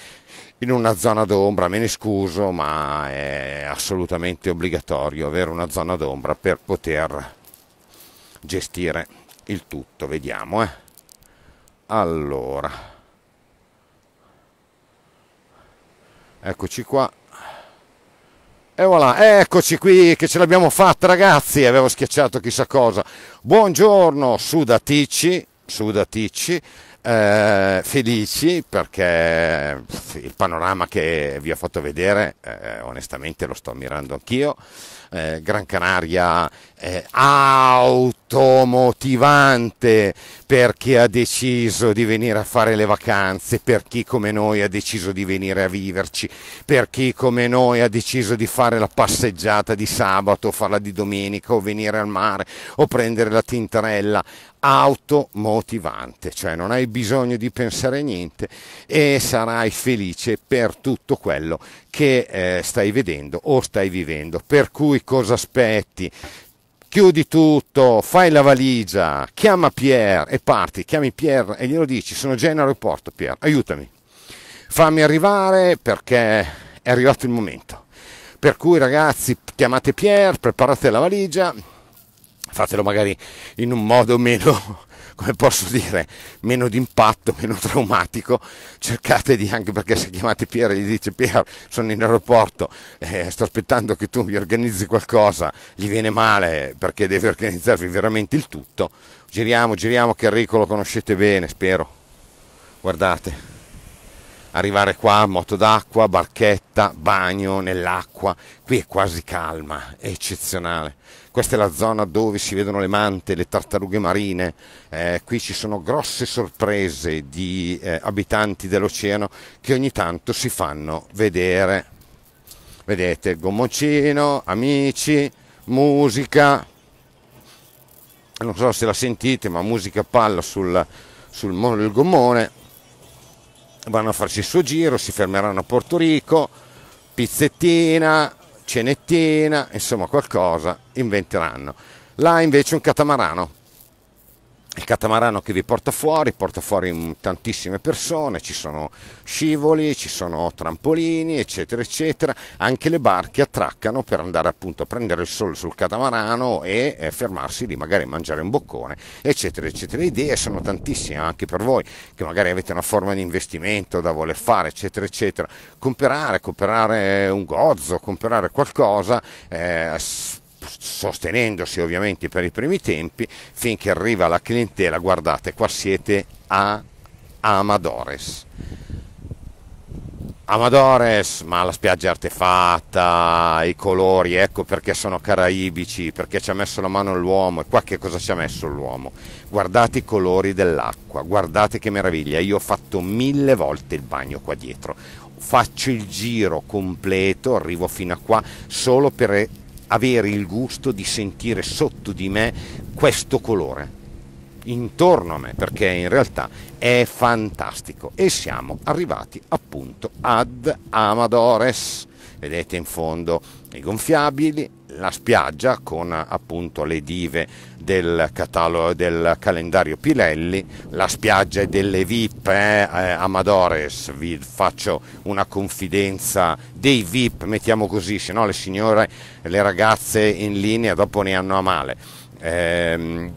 in una zona d'ombra, me ne scuso, ma è assolutamente obbligatorio avere una zona d'ombra per poter gestire il tutto, vediamo eh. Allora, eccoci qua, e voilà, eccoci qui che ce l'abbiamo fatta ragazzi, avevo schiacciato chissà cosa. Buongiorno Sudaticci, Sudaticci, eh, felici perché il panorama che vi ho fatto vedere, eh, onestamente lo sto ammirando anch'io. Eh, Gran Canaria eh, out molto motivante per chi ha deciso di venire a fare le vacanze, per chi come noi ha deciso di venire a viverci, per chi come noi ha deciso di fare la passeggiata di sabato, farla di domenica o venire al mare o prendere la tinterella. automotivante, cioè non hai bisogno di pensare a niente e sarai felice per tutto quello che eh, stai vedendo o stai vivendo. Per cui cosa aspetti? chiudi tutto, fai la valigia, chiama Pierre e parti, chiami Pierre e glielo dici, sono già in aeroporto Pierre, aiutami, fammi arrivare perché è arrivato il momento. Per cui ragazzi, chiamate Pierre, preparate la valigia, fatelo magari in un modo meno come posso dire, meno d'impatto, meno traumatico, cercate di, anche perché se chiamate Piero e gli dice Piero sono in aeroporto, eh, sto aspettando che tu mi organizzi qualcosa, gli viene male perché deve organizzarvi veramente il tutto, giriamo, giriamo che Enrico lo conoscete bene, spero, guardate arrivare qua, moto d'acqua, barchetta, bagno nell'acqua, qui è quasi calma, è eccezionale questa è la zona dove si vedono le mante, le tartarughe marine, eh, qui ci sono grosse sorprese di eh, abitanti dell'oceano che ogni tanto si fanno vedere. Vedete, gommoncino, amici, musica, non so se la sentite, ma musica a palla sul, sul mondo del gommone, vanno a farci il suo giro, si fermeranno a Porto Rico, pizzettina, cenettina, insomma qualcosa inventeranno. Là invece un catamarano il catamarano che vi porta fuori, porta fuori tantissime persone, ci sono scivoli, ci sono trampolini, eccetera, eccetera. Anche le barche attraccano per andare appunto a prendere il sole sul catamarano e eh, fermarsi lì, magari mangiare un boccone, eccetera, eccetera. Le idee sono tantissime anche per voi che magari avete una forma di investimento da voler fare, eccetera, eccetera. Comprare, comprare un gozzo, comprare qualcosa. Eh, sostenendosi ovviamente per i primi tempi, finché arriva la clientela, guardate, qua siete a Amadores. Amadores, ma la spiaggia è artefatta, i colori, ecco perché sono caraibici, perché ci ha messo la mano l'uomo e qua che cosa ci ha messo l'uomo? Guardate i colori dell'acqua, guardate che meraviglia, io ho fatto mille volte il bagno qua dietro, faccio il giro completo, arrivo fino a qua solo per avere il gusto di sentire sotto di me questo colore intorno a me perché in realtà è fantastico e siamo arrivati appunto ad Amadores vedete in fondo i gonfiabili la spiaggia con appunto le dive del, catalogo, del calendario Pirelli, la spiaggia delle VIP, eh, eh, Amadores, vi faccio una confidenza dei VIP, mettiamo così, se no le signore, le ragazze in linea dopo ne hanno a male. Eh,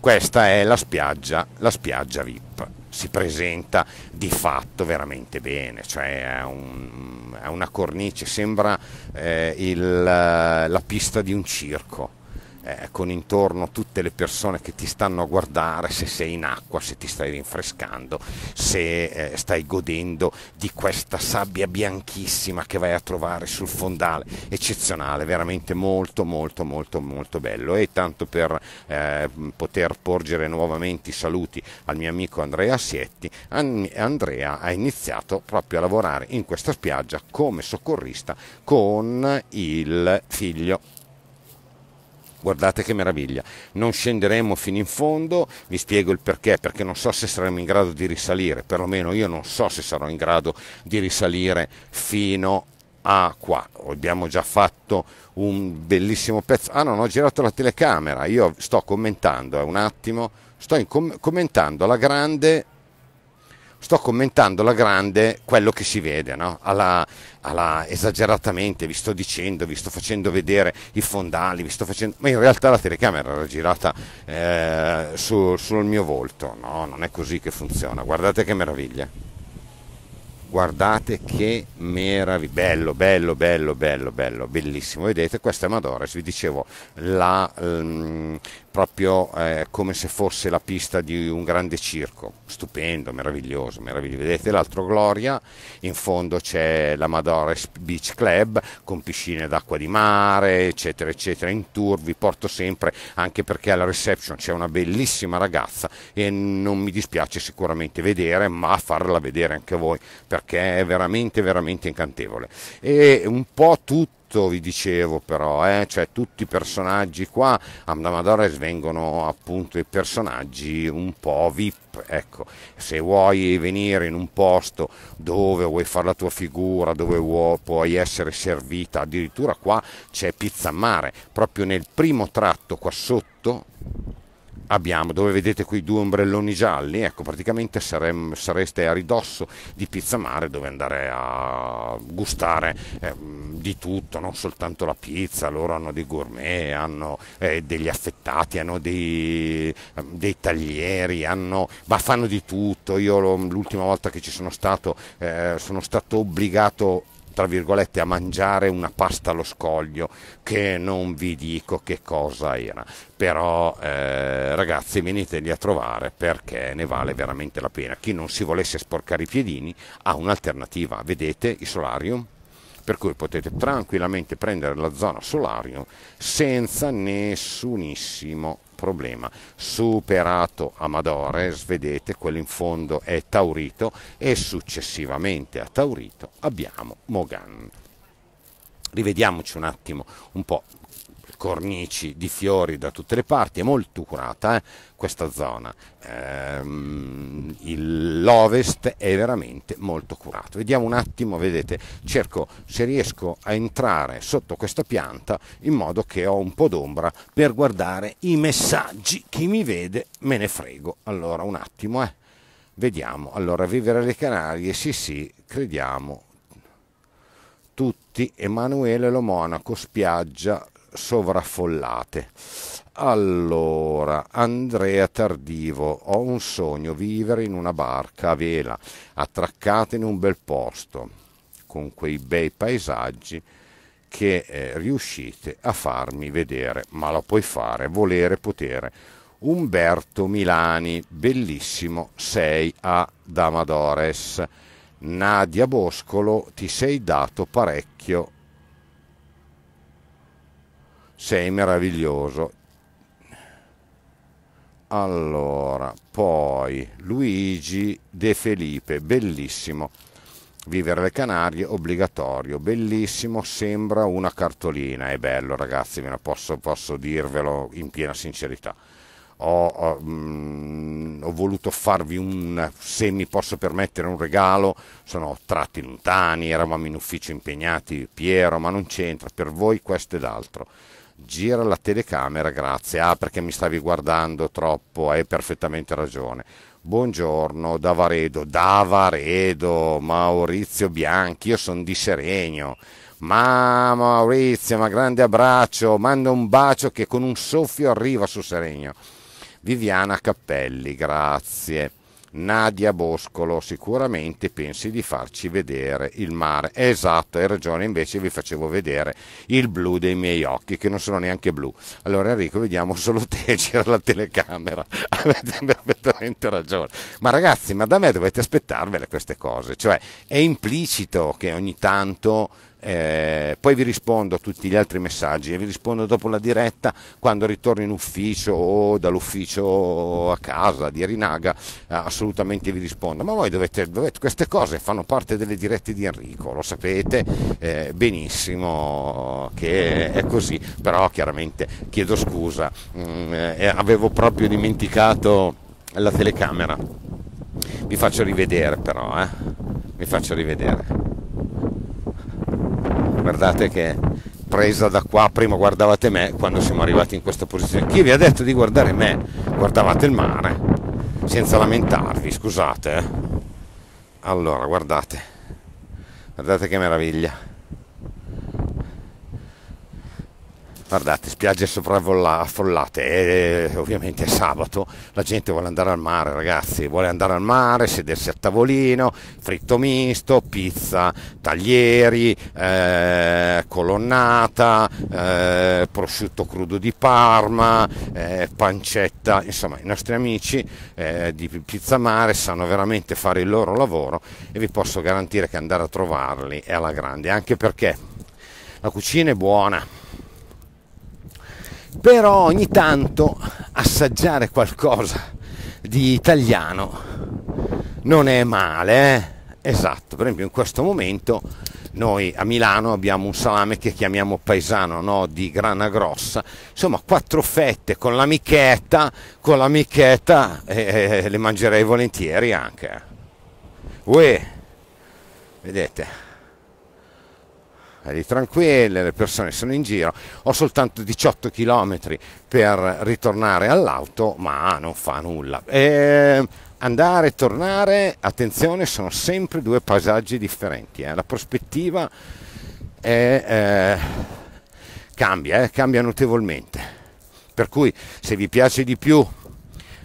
questa è la spiaggia, la spiaggia VIP si presenta di fatto veramente bene, cioè è, un, è una cornice, sembra eh, il, la pista di un circo eh, con intorno tutte le persone che ti stanno a guardare, se sei in acqua, se ti stai rinfrescando, se eh, stai godendo di questa sabbia bianchissima che vai a trovare sul fondale, eccezionale, veramente molto molto molto molto bello. E tanto per eh, poter porgere nuovamente i saluti al mio amico Andrea Sietti, An- Andrea ha iniziato proprio a lavorare in questa spiaggia come soccorrista con il figlio guardate che meraviglia, non scenderemo fino in fondo, vi spiego il perché, perché non so se saremo in grado di risalire, perlomeno io non so se sarò in grado di risalire fino a qua, abbiamo già fatto un bellissimo pezzo, ah non ho girato la telecamera, io sto commentando, eh, un attimo, sto com- commentando la grande sto commentando alla grande quello che si vede, no? alla, alla, esageratamente vi sto dicendo, vi sto facendo vedere i fondali, vi sto facendo... ma in realtà la telecamera era girata eh, su, sul mio volto, no, non è così che funziona, guardate che meraviglia. Guardate che meraviglia, bello, bello, bello, bello, bello, bellissimo. Vedete, questa è Madores, vi dicevo, la, ehm, proprio eh, come se fosse la pista di un grande circo, stupendo, meraviglioso, meraviglioso. Vedete l'altro Gloria, in fondo c'è la Madores Beach Club con piscine d'acqua di mare, eccetera, eccetera. In tour vi porto sempre, anche perché alla reception c'è una bellissima ragazza e non mi dispiace sicuramente vedere, ma farla vedere anche a voi perché è veramente, veramente incantevole. E un po' tutto tutto, vi dicevo però, eh? cioè tutti i personaggi qua, a Madores vengono appunto i personaggi un po' VIP, ecco, se vuoi venire in un posto dove vuoi fare la tua figura, dove vuoi, puoi essere servita, addirittura qua c'è Pizza Mare, proprio nel primo tratto qua sotto abbiamo dove vedete quei due ombrelloni gialli ecco praticamente sarem, sareste a ridosso di Pizzamare dove andare a gustare eh, di tutto non soltanto la pizza loro hanno dei gourmet hanno eh, degli affettati hanno dei, ehm, dei taglieri hanno, ma fanno di tutto io l'ultima volta che ci sono stato eh, sono stato obbligato tra virgolette a mangiare una pasta allo scoglio che non vi dico che cosa era però eh, ragazzi veniteli a trovare perché ne vale veramente la pena chi non si volesse sporcare i piedini ha un'alternativa vedete i solarium per cui potete tranquillamente prendere la zona solarium senza nessunissimo problema. Superato Amadore, svedete, quello in fondo è Taurito e successivamente a Taurito abbiamo Mogan. Rivediamoci un attimo un po' cornici di fiori da tutte le parti, è molto curata eh, questa zona. Ehm, l'ovest è veramente molto curato. Vediamo un attimo, vedete, cerco se riesco a entrare sotto questa pianta in modo che ho un po' d'ombra per guardare i messaggi. Chi mi vede me ne frego. Allora, un attimo, eh. Vediamo, allora, vivere alle Canarie, sì sì, crediamo, tutti Emanuele Lo Monaco, spiaggia, sovraffollate. Allora, Andrea Tardivo, ho un sogno, vivere in una barca a vela, attraccata in un bel posto, con quei bei paesaggi che eh, riuscite a farmi vedere, ma lo puoi fare, volere, potere. Umberto Milani, bellissimo, sei a Damadores. Nadia Boscolo, ti sei dato parecchio sei meraviglioso allora poi Luigi De Felipe bellissimo vivere le Canarie obbligatorio bellissimo sembra una cartolina è bello ragazzi me lo posso, posso dirvelo in piena sincerità ho, ho, mh, mm, ho, voluto farvi un, se mi posso permettere, un regalo, sono tratti lontani, eravamo in ufficio impegnati, Piero, ma non c'entra, per voi questo ed altro gira la telecamera, grazie, ah perché mi stavi guardando troppo, hai perfettamente ragione. Buongiorno, Davaredo, Davaredo, Maurizio Bianchi, io sono di Serenio. Ma Maurizio, ma grande abbraccio, manda un bacio che con un soffio arriva su Serenio. Viviana Cappelli, grazie. Nadia Boscolo, sicuramente pensi di farci vedere il mare. Esatto, hai ragione, invece vi facevo vedere il blu dei miei occhi, che non sono neanche blu. Allora Enrico, vediamo solo te, *laughs* c'era la telecamera. Avete perfettamente ragione. Ma ragazzi, ma da me dovete aspettarvele queste cose. Cioè, è implicito che ogni tanto eh, poi vi rispondo a tutti gli altri messaggi e vi rispondo dopo la diretta quando ritorno in ufficio o dall'ufficio a casa di Arinaga eh, assolutamente vi rispondo ma voi dovete, dovete queste cose fanno parte delle dirette di Enrico lo sapete eh, benissimo che è così però chiaramente chiedo scusa mh, mm, eh, avevo proprio dimenticato la telecamera vi faccio rivedere però vi eh. faccio rivedere guardate che presa da qua, prima guardavate me, quando siamo arrivati in questa posizione, chi vi ha detto di guardare me? Guardavate il mare, senza lamentarvi, scusate. Eh. Allora, guardate, guardate che meraviglia. guardate, spiagge sovraffollate, e eh, eh, ovviamente è sabato, la gente vuole andare al mare, ragazzi, vuole andare al mare, sedersi a tavolino, fritto misto, pizza, taglieri, eh, colonnata, eh, prosciutto crudo di Parma, eh, pancetta, insomma i nostri amici eh, di Pizza Mare sanno veramente fare il loro lavoro e vi posso garantire che andare a trovarli è alla grande, anche perché la cucina è buona però ogni tanto assaggiare qualcosa di italiano non è male, eh? esatto, per esempio in questo momento noi a Milano abbiamo un salame che chiamiamo paesano no? di grana grossa, insomma quattro fette con la l'amichetta, con l'amichetta eh, le mangerei volentieri anche. Eh. Uè, vedete? lì tranquille, le persone sono in giro, ho soltanto 18 km per ritornare all'auto, ma non fa nulla. E ehm, andare e tornare, attenzione, sono sempre due paesaggi differenti, eh. la prospettiva è, eh, cambia, eh, cambia notevolmente. Per cui se vi piace di più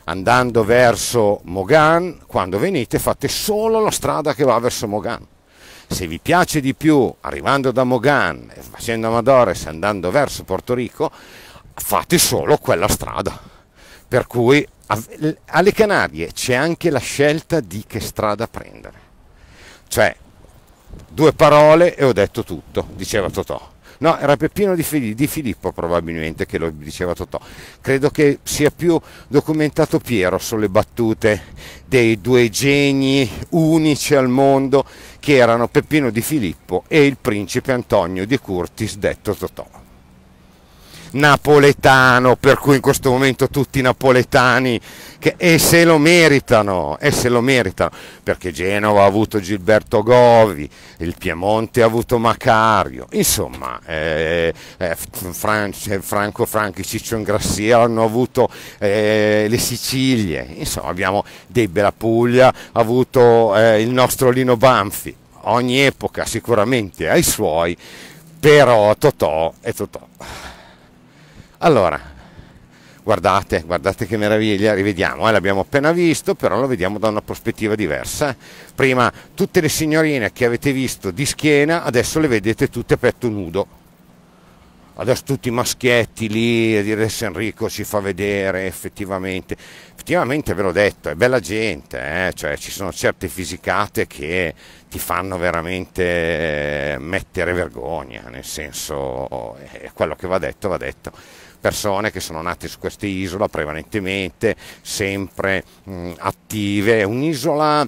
andando verso Mogan, quando venite fate solo la strada che va verso Mogan se vi piace di più, arrivando da Mogan, facendo Amadores, andando verso Porto Rico, fate solo quella strada. Per cui alle Canarie c'è anche la scelta di che strada prendere. Cioè, due parole e ho detto tutto, diceva Totò. No, era Peppino di, Filippo probabilmente che lo diceva Totò. Credo che sia più documentato Piero sulle battute dei due geni unici al mondo che erano Peppino di Filippo e il principe Antonio di Curtis detto Totò napoletano, per cui in questo momento tutti i napoletani che, e se lo meritano, e se lo meritano, perché Genova ha avuto Gilberto Govi, il Piemonte ha avuto Macario, insomma, eh, eh, Fran- eh, Franco Franchi, Ciccio Ingrassia hanno avuto eh, le Sicilie, insomma abbiamo la Puglia, ha avuto eh, il nostro Lino Banfi, ogni epoca sicuramente ha i suoi, però Totò è Totò. Allora, guardate, guardate che meraviglia, rivediamo, eh, l'abbiamo appena visto, però lo vediamo da una prospettiva diversa. Prima tutte le signorine che avete visto di schiena, adesso le vedete tutte a petto nudo. Adesso tutti i maschietti lì, a dire adesso Enrico ci fa vedere effettivamente. Effettivamente ve l'ho detto, è bella gente, eh? cioè ci sono certe fisicate che ti fanno veramente eh, mettere vergogna, nel senso, è eh, quello che va detto, va detto persone che sono nate su questa isola prevalentemente, sempre mh, attive, un'isola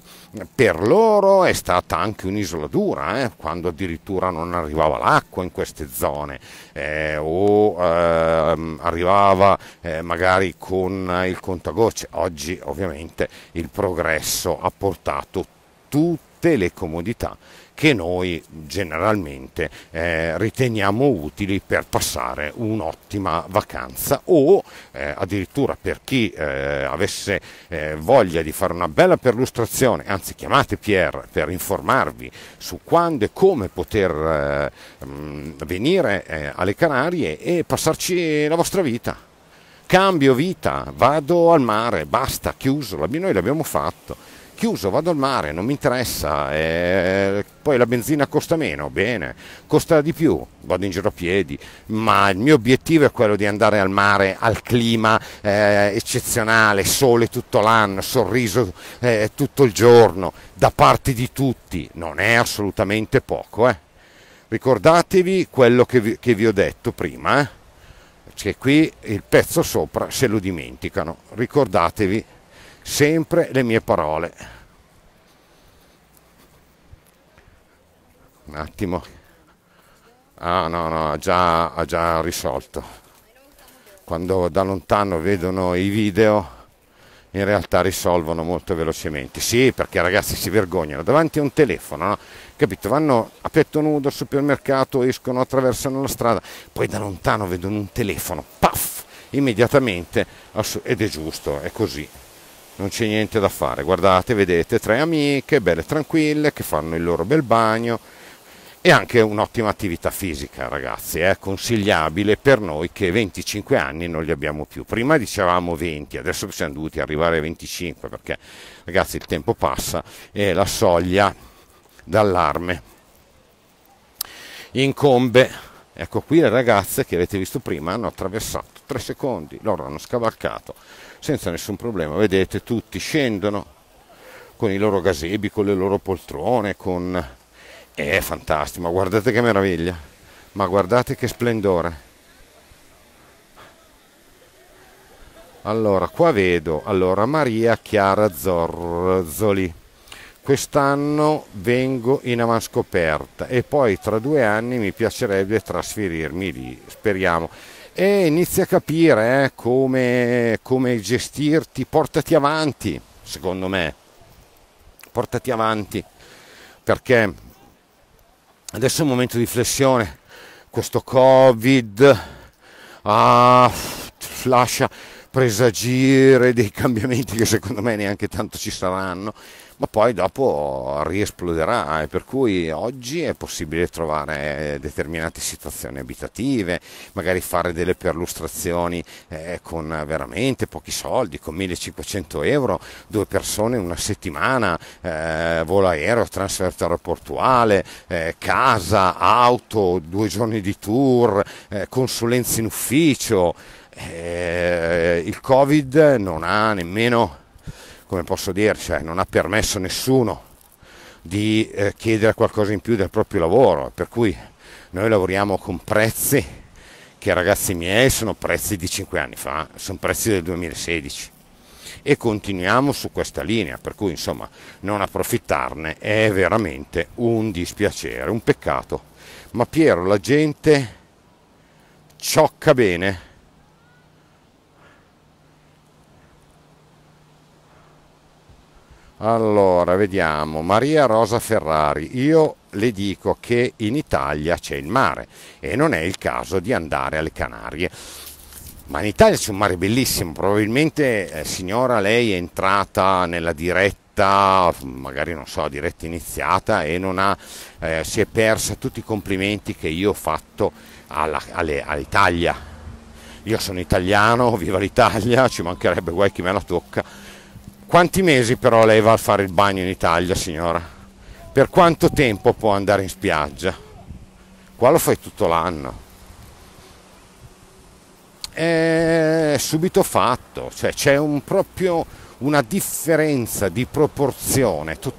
per loro è stata anche un'isola dura, eh, quando addirittura non arrivava l'acqua in queste zone eh, o ehm, arrivava eh, magari con il contagocce. Oggi ovviamente il progresso ha portato tutte le comodità che noi generalmente eh, riteniamo utili per passare un'ottima vacanza o eh, addirittura per chi eh, avesse eh, voglia di fare una bella perlustrazione, anzi chiamate Pierre per informarvi su quando e come poter eh, mm, venire eh, alle Canarie e passarci la vostra vita cambio vita, vado al mare, basta, chiuso, noi l'abbiamo fatto, chiuso, vado al mare, non mi interessa, eh, poi la benzina costa meno, bene, costa di più, vado in giro a piedi, ma il mio obiettivo è quello di andare al mare, al clima eh, eccezionale, sole tutto l'anno, sorriso eh, tutto il giorno, da parte di tutti, non è assolutamente poco, eh. ricordatevi quello che vi, che vi ho detto prima, eh che qui il pezzo sopra se lo dimenticano. Ricordatevi sempre le mie parole. Un attimo. Ah no, no, ha già, ha già risolto. Quando da lontano vedono i video in realtà risolvono molto velocemente. Sì, perché ragazzi si vergognano davanti a un telefono, no? capito? Vanno a petto nudo al supermercato, escono, attraversano la strada, poi da lontano vedono un telefono, paff, immediatamente, ed è giusto, è così. Non c'è niente da fare, guardate, vedete tre amiche belle tranquille che fanno il loro bel bagno, e anche un'ottima attività fisica ragazzi è eh? consigliabile per noi che 25 anni non li abbiamo più prima dicevamo 20 adesso siamo dovuti arrivare a 25 perché ragazzi il tempo passa e la soglia d'allarme incombe ecco qui le ragazze che avete visto prima hanno attraversato 3 secondi loro hanno scavalcato senza nessun problema vedete tutti scendono con i loro gasebi con le loro poltrone con è fantastico, ma guardate che meraviglia, ma guardate che splendore. Allora, qua vedo, allora, Maria Chiara Zorzoli. Quest'anno vengo in avanscoperta e poi tra due anni mi piacerebbe trasferirmi lì, speriamo. E inizi a capire eh, come, come gestirti, portati avanti, secondo me. Portati avanti, perché adesso è un momento di flessione questo covid ah, lascia presagire dei *laughs* cambiamenti che secondo me neanche tanto ci saranno ma poi dopo riesploderà e per cui oggi è possibile trovare determinate situazioni abitative, magari fare delle perlustrazioni eh, con veramente pochi soldi, con 1500 euro, due persone una settimana, eh, volo aereo, transfer aeroportuale, eh, casa, auto, due giorni di tour, eh, consulenze in ufficio. Eh, il Covid non ha nemmeno come posso dire, cioè, non ha permesso a nessuno di eh, chiedere qualcosa in più del proprio lavoro, per cui noi lavoriamo con prezzi che ragazzi miei sono prezzi di 5 anni fa, sono prezzi del 2016 e continuiamo su questa linea, per cui insomma non approfittarne è veramente un dispiacere, un peccato. Ma Piero, la gente ciocca bene Allora, vediamo. Maria Rosa Ferrari, io le dico che in Italia c'è il mare e non è il caso di andare alle Canarie. Ma in Italia c'è un mare bellissimo, probabilmente eh, signora lei è entrata nella diretta, magari non so, diretta iniziata e ha, eh, si è persa tutti i complimenti che io ho fatto alla, alle, all'Italia. Io sono italiano, *laughs* viva l'Italia, ci mancherebbe guai chi me la tocca quanti mesi però lei va a fare il bagno in Italia, signora? Per quanto tempo può andare in spiaggia? Qua lo fai tutto l'anno. È subito fatto, cioè c'è un proprio una differenza di proporzione tut-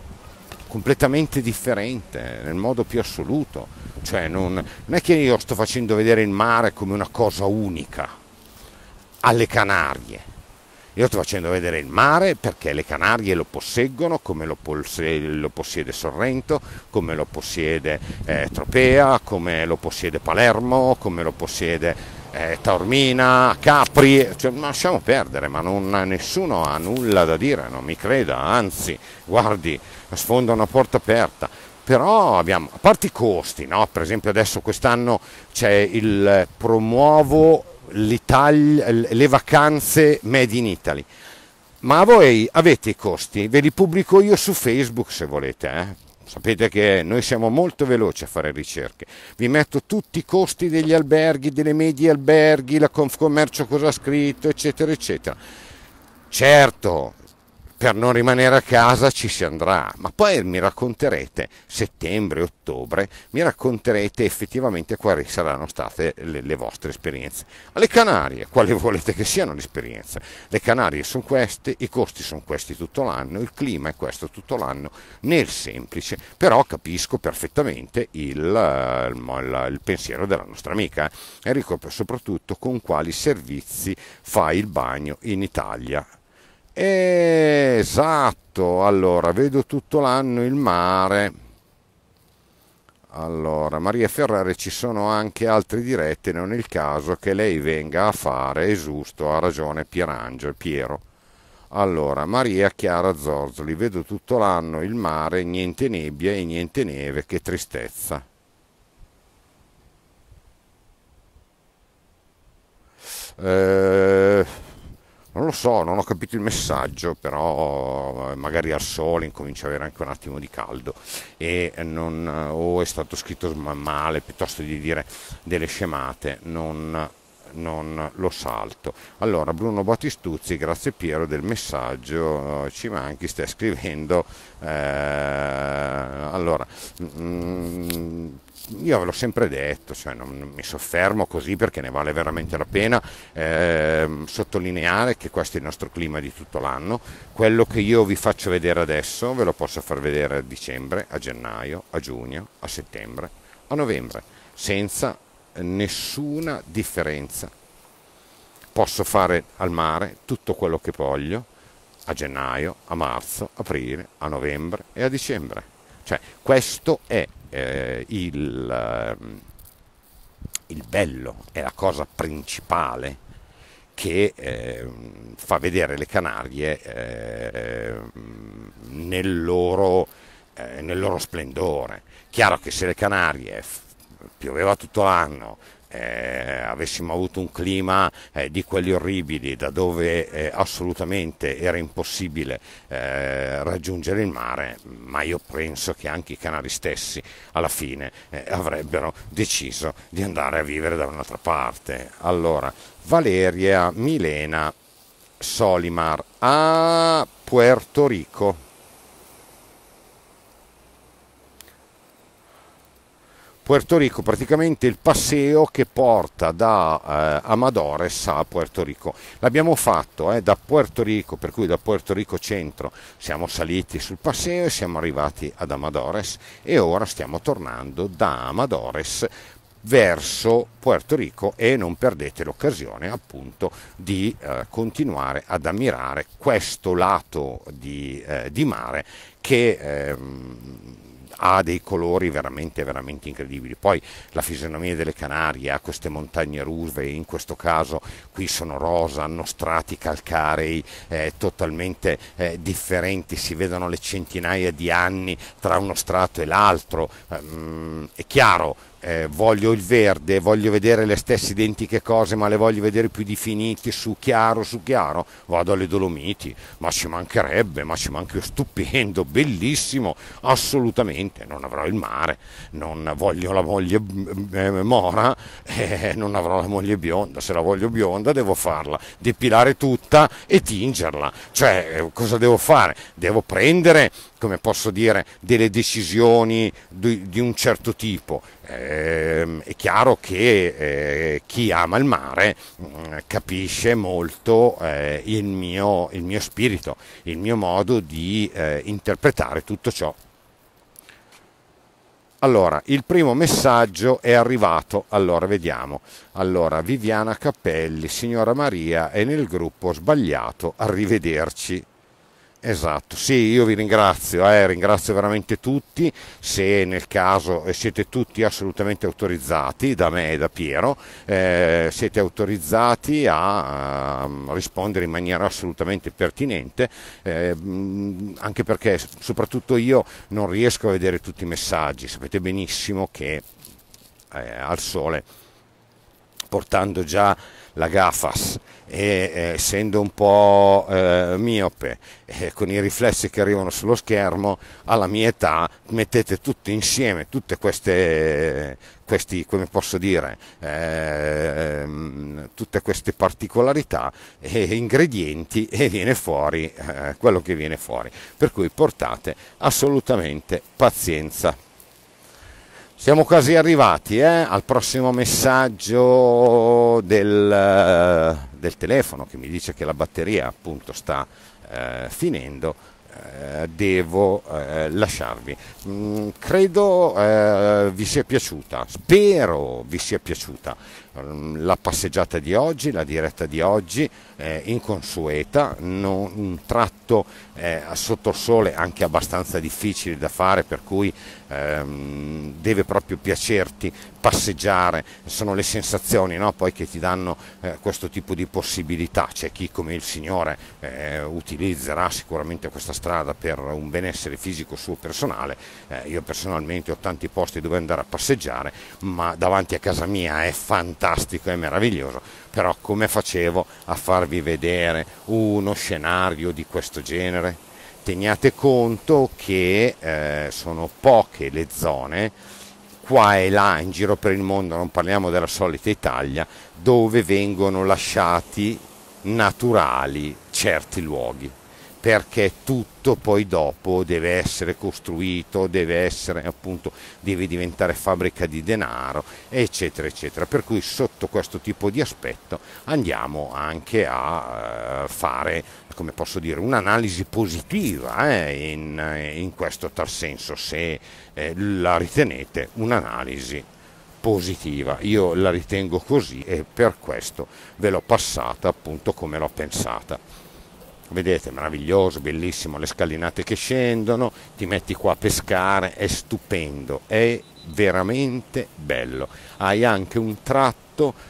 completamente differente nel modo più assoluto. Cioè non, non è che io sto facendo vedere il mare come una cosa unica alle Canarie io sto facendo vedere il mare perché le Canarie lo posseggono come lo, possiede Sorrento, come lo possiede eh, Tropea, come lo possiede Palermo, come lo possiede eh, Taormina, Capri, cioè, lasciamo perdere, ma non, nessuno ha nulla da dire, non mi creda, anzi, guardi, sfonda una porta aperta però abbiamo, a parte i costi, no? per esempio adesso quest'anno c'è il promuovo le vacanze made in Italy. Ma voi avete i costi, ve li pubblico io su Facebook se volete. Eh? Sapete che noi siamo molto veloci a fare ricerche. Vi metto tutti i costi degli alberghi, delle medie alberghi, la Confcommercio cosa ha scritto, eccetera, eccetera. Certo, per non rimanere a casa ci si andrà, ma poi mi racconterete settembre, ottobre, mi racconterete effettivamente quali saranno state le, le vostre esperienze. Le Canarie, quali volete che siano le esperienze? Le Canarie sono queste, i costi sono questi tutto l'anno, il clima è questo tutto l'anno, nel semplice, però capisco perfettamente il, il, il pensiero della nostra amica eh. Enrico, soprattutto con quali servizi fa il bagno in Italia Esatto, allora vedo tutto l'anno il mare. Allora, Maria Ferrari ci sono anche altre dirette, non è il caso che lei venga a fare, è giusto, ha ragione Pierangelo, Piero. Allora, Maria Chiara Zorzoli, vedo tutto l'anno il mare, niente nebbia e niente neve, che tristezza. Eh non lo so, non ho capito il messaggio, però eh, magari al sole incomincia ad avere anche un attimo di caldo e non, eh, o è stato scritto male piuttosto di dire delle scemate, non, non lo salto. Allora Bruno Battistuzzi, grazie Piero del messaggio, eh, ci manchi, stai scrivendo. Eh, allora, mh, mm, io ve l'ho sempre detto, cioè non, non mi soffermo così perché ne vale veramente la pena eh, sottolineare che questo è il nostro clima di tutto l'anno. Quello che io vi faccio vedere adesso ve lo posso far vedere a dicembre, a gennaio, a giugno, a settembre, a novembre, senza nessuna differenza. Posso fare al mare tutto quello che voglio a gennaio, a marzo, aprile, a novembre e a dicembre. Cioè, questo è eh, il, ehm, il, bello è la cosa principale che eh, fa vedere le Canarie eh, nel, loro, eh, nel loro splendore. Chiaro che se le Canarie pioveva tutto l'anno, eh, avessimo avuto un clima eh, di quelli orribili da dove eh, assolutamente era impossibile eh, raggiungere il mare, ma io penso che anche i canali stessi alla fine eh, avrebbero deciso di andare a vivere da un'altra parte. Allora, Valeria, Milena, Solimar a ah, Puerto Rico. Puerto Rico, praticamente il passeo che porta da eh, Amadores a Puerto Rico. L'abbiamo fatto eh, da Puerto Rico, per cui da Puerto Rico centro siamo saliti sul passeo e siamo arrivati ad Amadores e ora stiamo tornando da Amadores verso Puerto Rico e non perdete l'occasione appunto di eh, continuare ad ammirare questo lato di, eh, di mare che ehm, ha dei colori veramente, veramente incredibili. Poi la fisionomia delle Canarie ha queste montagne ruve, in questo caso qui sono rosa, hanno strati calcarei eh, totalmente eh, differenti, si vedono le centinaia di anni tra uno strato e l'altro. Eh, è chiaro eh, voglio il verde, voglio vedere le stesse identiche cose, ma le voglio vedere più definite su chiaro, su chiaro, vado alle Dolomiti, ma ci mancherebbe, ma ci manca stupendo, bellissimo, assolutamente, non avrò il mare, non voglio la moglie eh, eh mora, *laughs* eh, non avrò la moglie bionda, se la voglio bionda devo farla, depilare tutta e tingerla, cioè eh, cosa devo fare? Devo prendere come posso dire, delle decisioni di, di un certo tipo. Eh, è chiaro che eh, chi ama il mare mm, capisce molto eh, il, mio, il, mio, spirito, il mio modo di eh, interpretare tutto ciò. Allora, il primo messaggio è arrivato, allora vediamo. Allora, Viviana Cappelli, signora Maria, è nel gruppo sbagliato, arrivederci. Esatto, sì, io vi ringrazio, eh, ringrazio veramente tutti, se nel caso eh, siete tutti assolutamente autorizzati, da me e da Piero, eh, siete autorizzati a, a, ehm, rispondere in maniera assolutamente pertinente, eh, anche perché soprattutto io non riesco a vedere tutti i messaggi, sapete benissimo che eh, al sole, portando già la gafas e eh, essendo un po' eh, miope eh, con i riflessi che arrivano sullo schermo alla mia età mettete tutte insieme tutte queste questi, come posso dire, eh, tutte queste particolarità e ingredienti e viene fuori eh, quello che viene fuori. Per cui portate assolutamente pazienza. Siamo quasi arrivati eh, al prossimo messaggio del, eh, del, telefono che mi dice che la batteria appunto sta eh, finendo. Eh, devo eh, lasciarvi. Mm, credo eh, vi sia piaciuta, spero vi sia piaciuta mm, la passeggiata di oggi, la diretta di oggi, eh, inconsueta, non, un tratto eh, sotto il sole anche abbastanza difficile da fare, per cui ehm, deve proprio piacerti passeggiare, sono le sensazioni no? poi che ti danno eh, questo tipo di possibilità, c'è chi come il Signore eh, utilizzerà sicuramente questa strada per un benessere fisico suo personale, eh, io personalmente ho tanti posti dove andare a passeggiare, ma davanti a casa mia è fantastico, è meraviglioso, però come facevo a farvi vedere uno scenario di questo genere? teniate conto che eh, sono poche le zone qua e là in giro per il mondo, non parliamo della solita Italia, dove vengono lasciati naturali certi luoghi perché tutto poi dopo deve essere costruito, deve essere appunto, deve diventare fabbrica di denaro, eccetera, eccetera. Per cui sotto questo tipo di aspetto andiamo anche a eh, fare, come posso dire, un'analisi positiva eh, in, in, questo tal senso, se eh, la ritenete un'analisi positiva. Io la ritengo così e per questo ve l'ho passata appunto come l'ho pensata vedete meraviglioso, bellissimo, le scalinate che scendono, ti metti qua a pescare, è stupendo, è veramente bello. Hai anche un tratto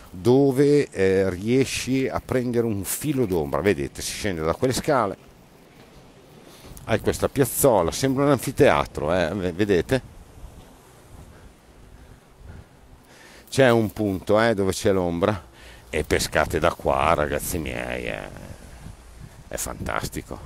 dove eh, riesci a prendere un filo d'ombra, vedete, si scende da quelle scale, hai questa piazzola, sembra un anfiteatro, eh, vedete? C'è un punto eh, dove c'è l'ombra e pescate da qua ragazzi miei. Eh è fantastico,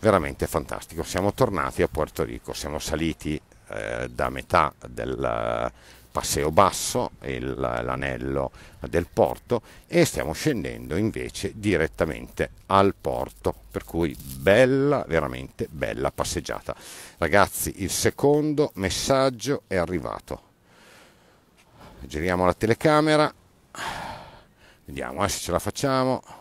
veramente fantastico. Siamo tornati a Puerto Rico, siamo saliti eh, da metà del eh, Passeo Basso, il, l'anello del porto, e stiamo scendendo invece direttamente al porto, per cui bella, veramente bella passeggiata. Ragazzi, il secondo messaggio è arrivato. Giriamo la telecamera, vediamo eh, se ce la facciamo.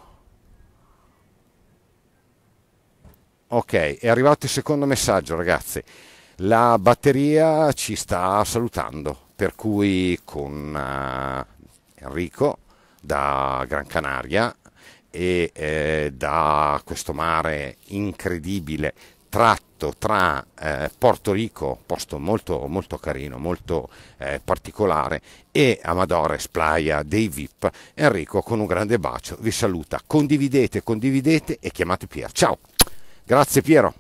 Ok, è arrivato il secondo messaggio ragazzi. La batteria ci sta salutando, per cui con uh, Enrico da Gran Canaria e eh, da questo mare incredibile tratto tra eh, Porto Rico, posto molto, molto carino, molto eh, particolare, e Amadores Playa dei VIP, Enrico con un grande bacio vi saluta. Condividete, condividete e chiamate Pia. Ciao! Grazie Piero.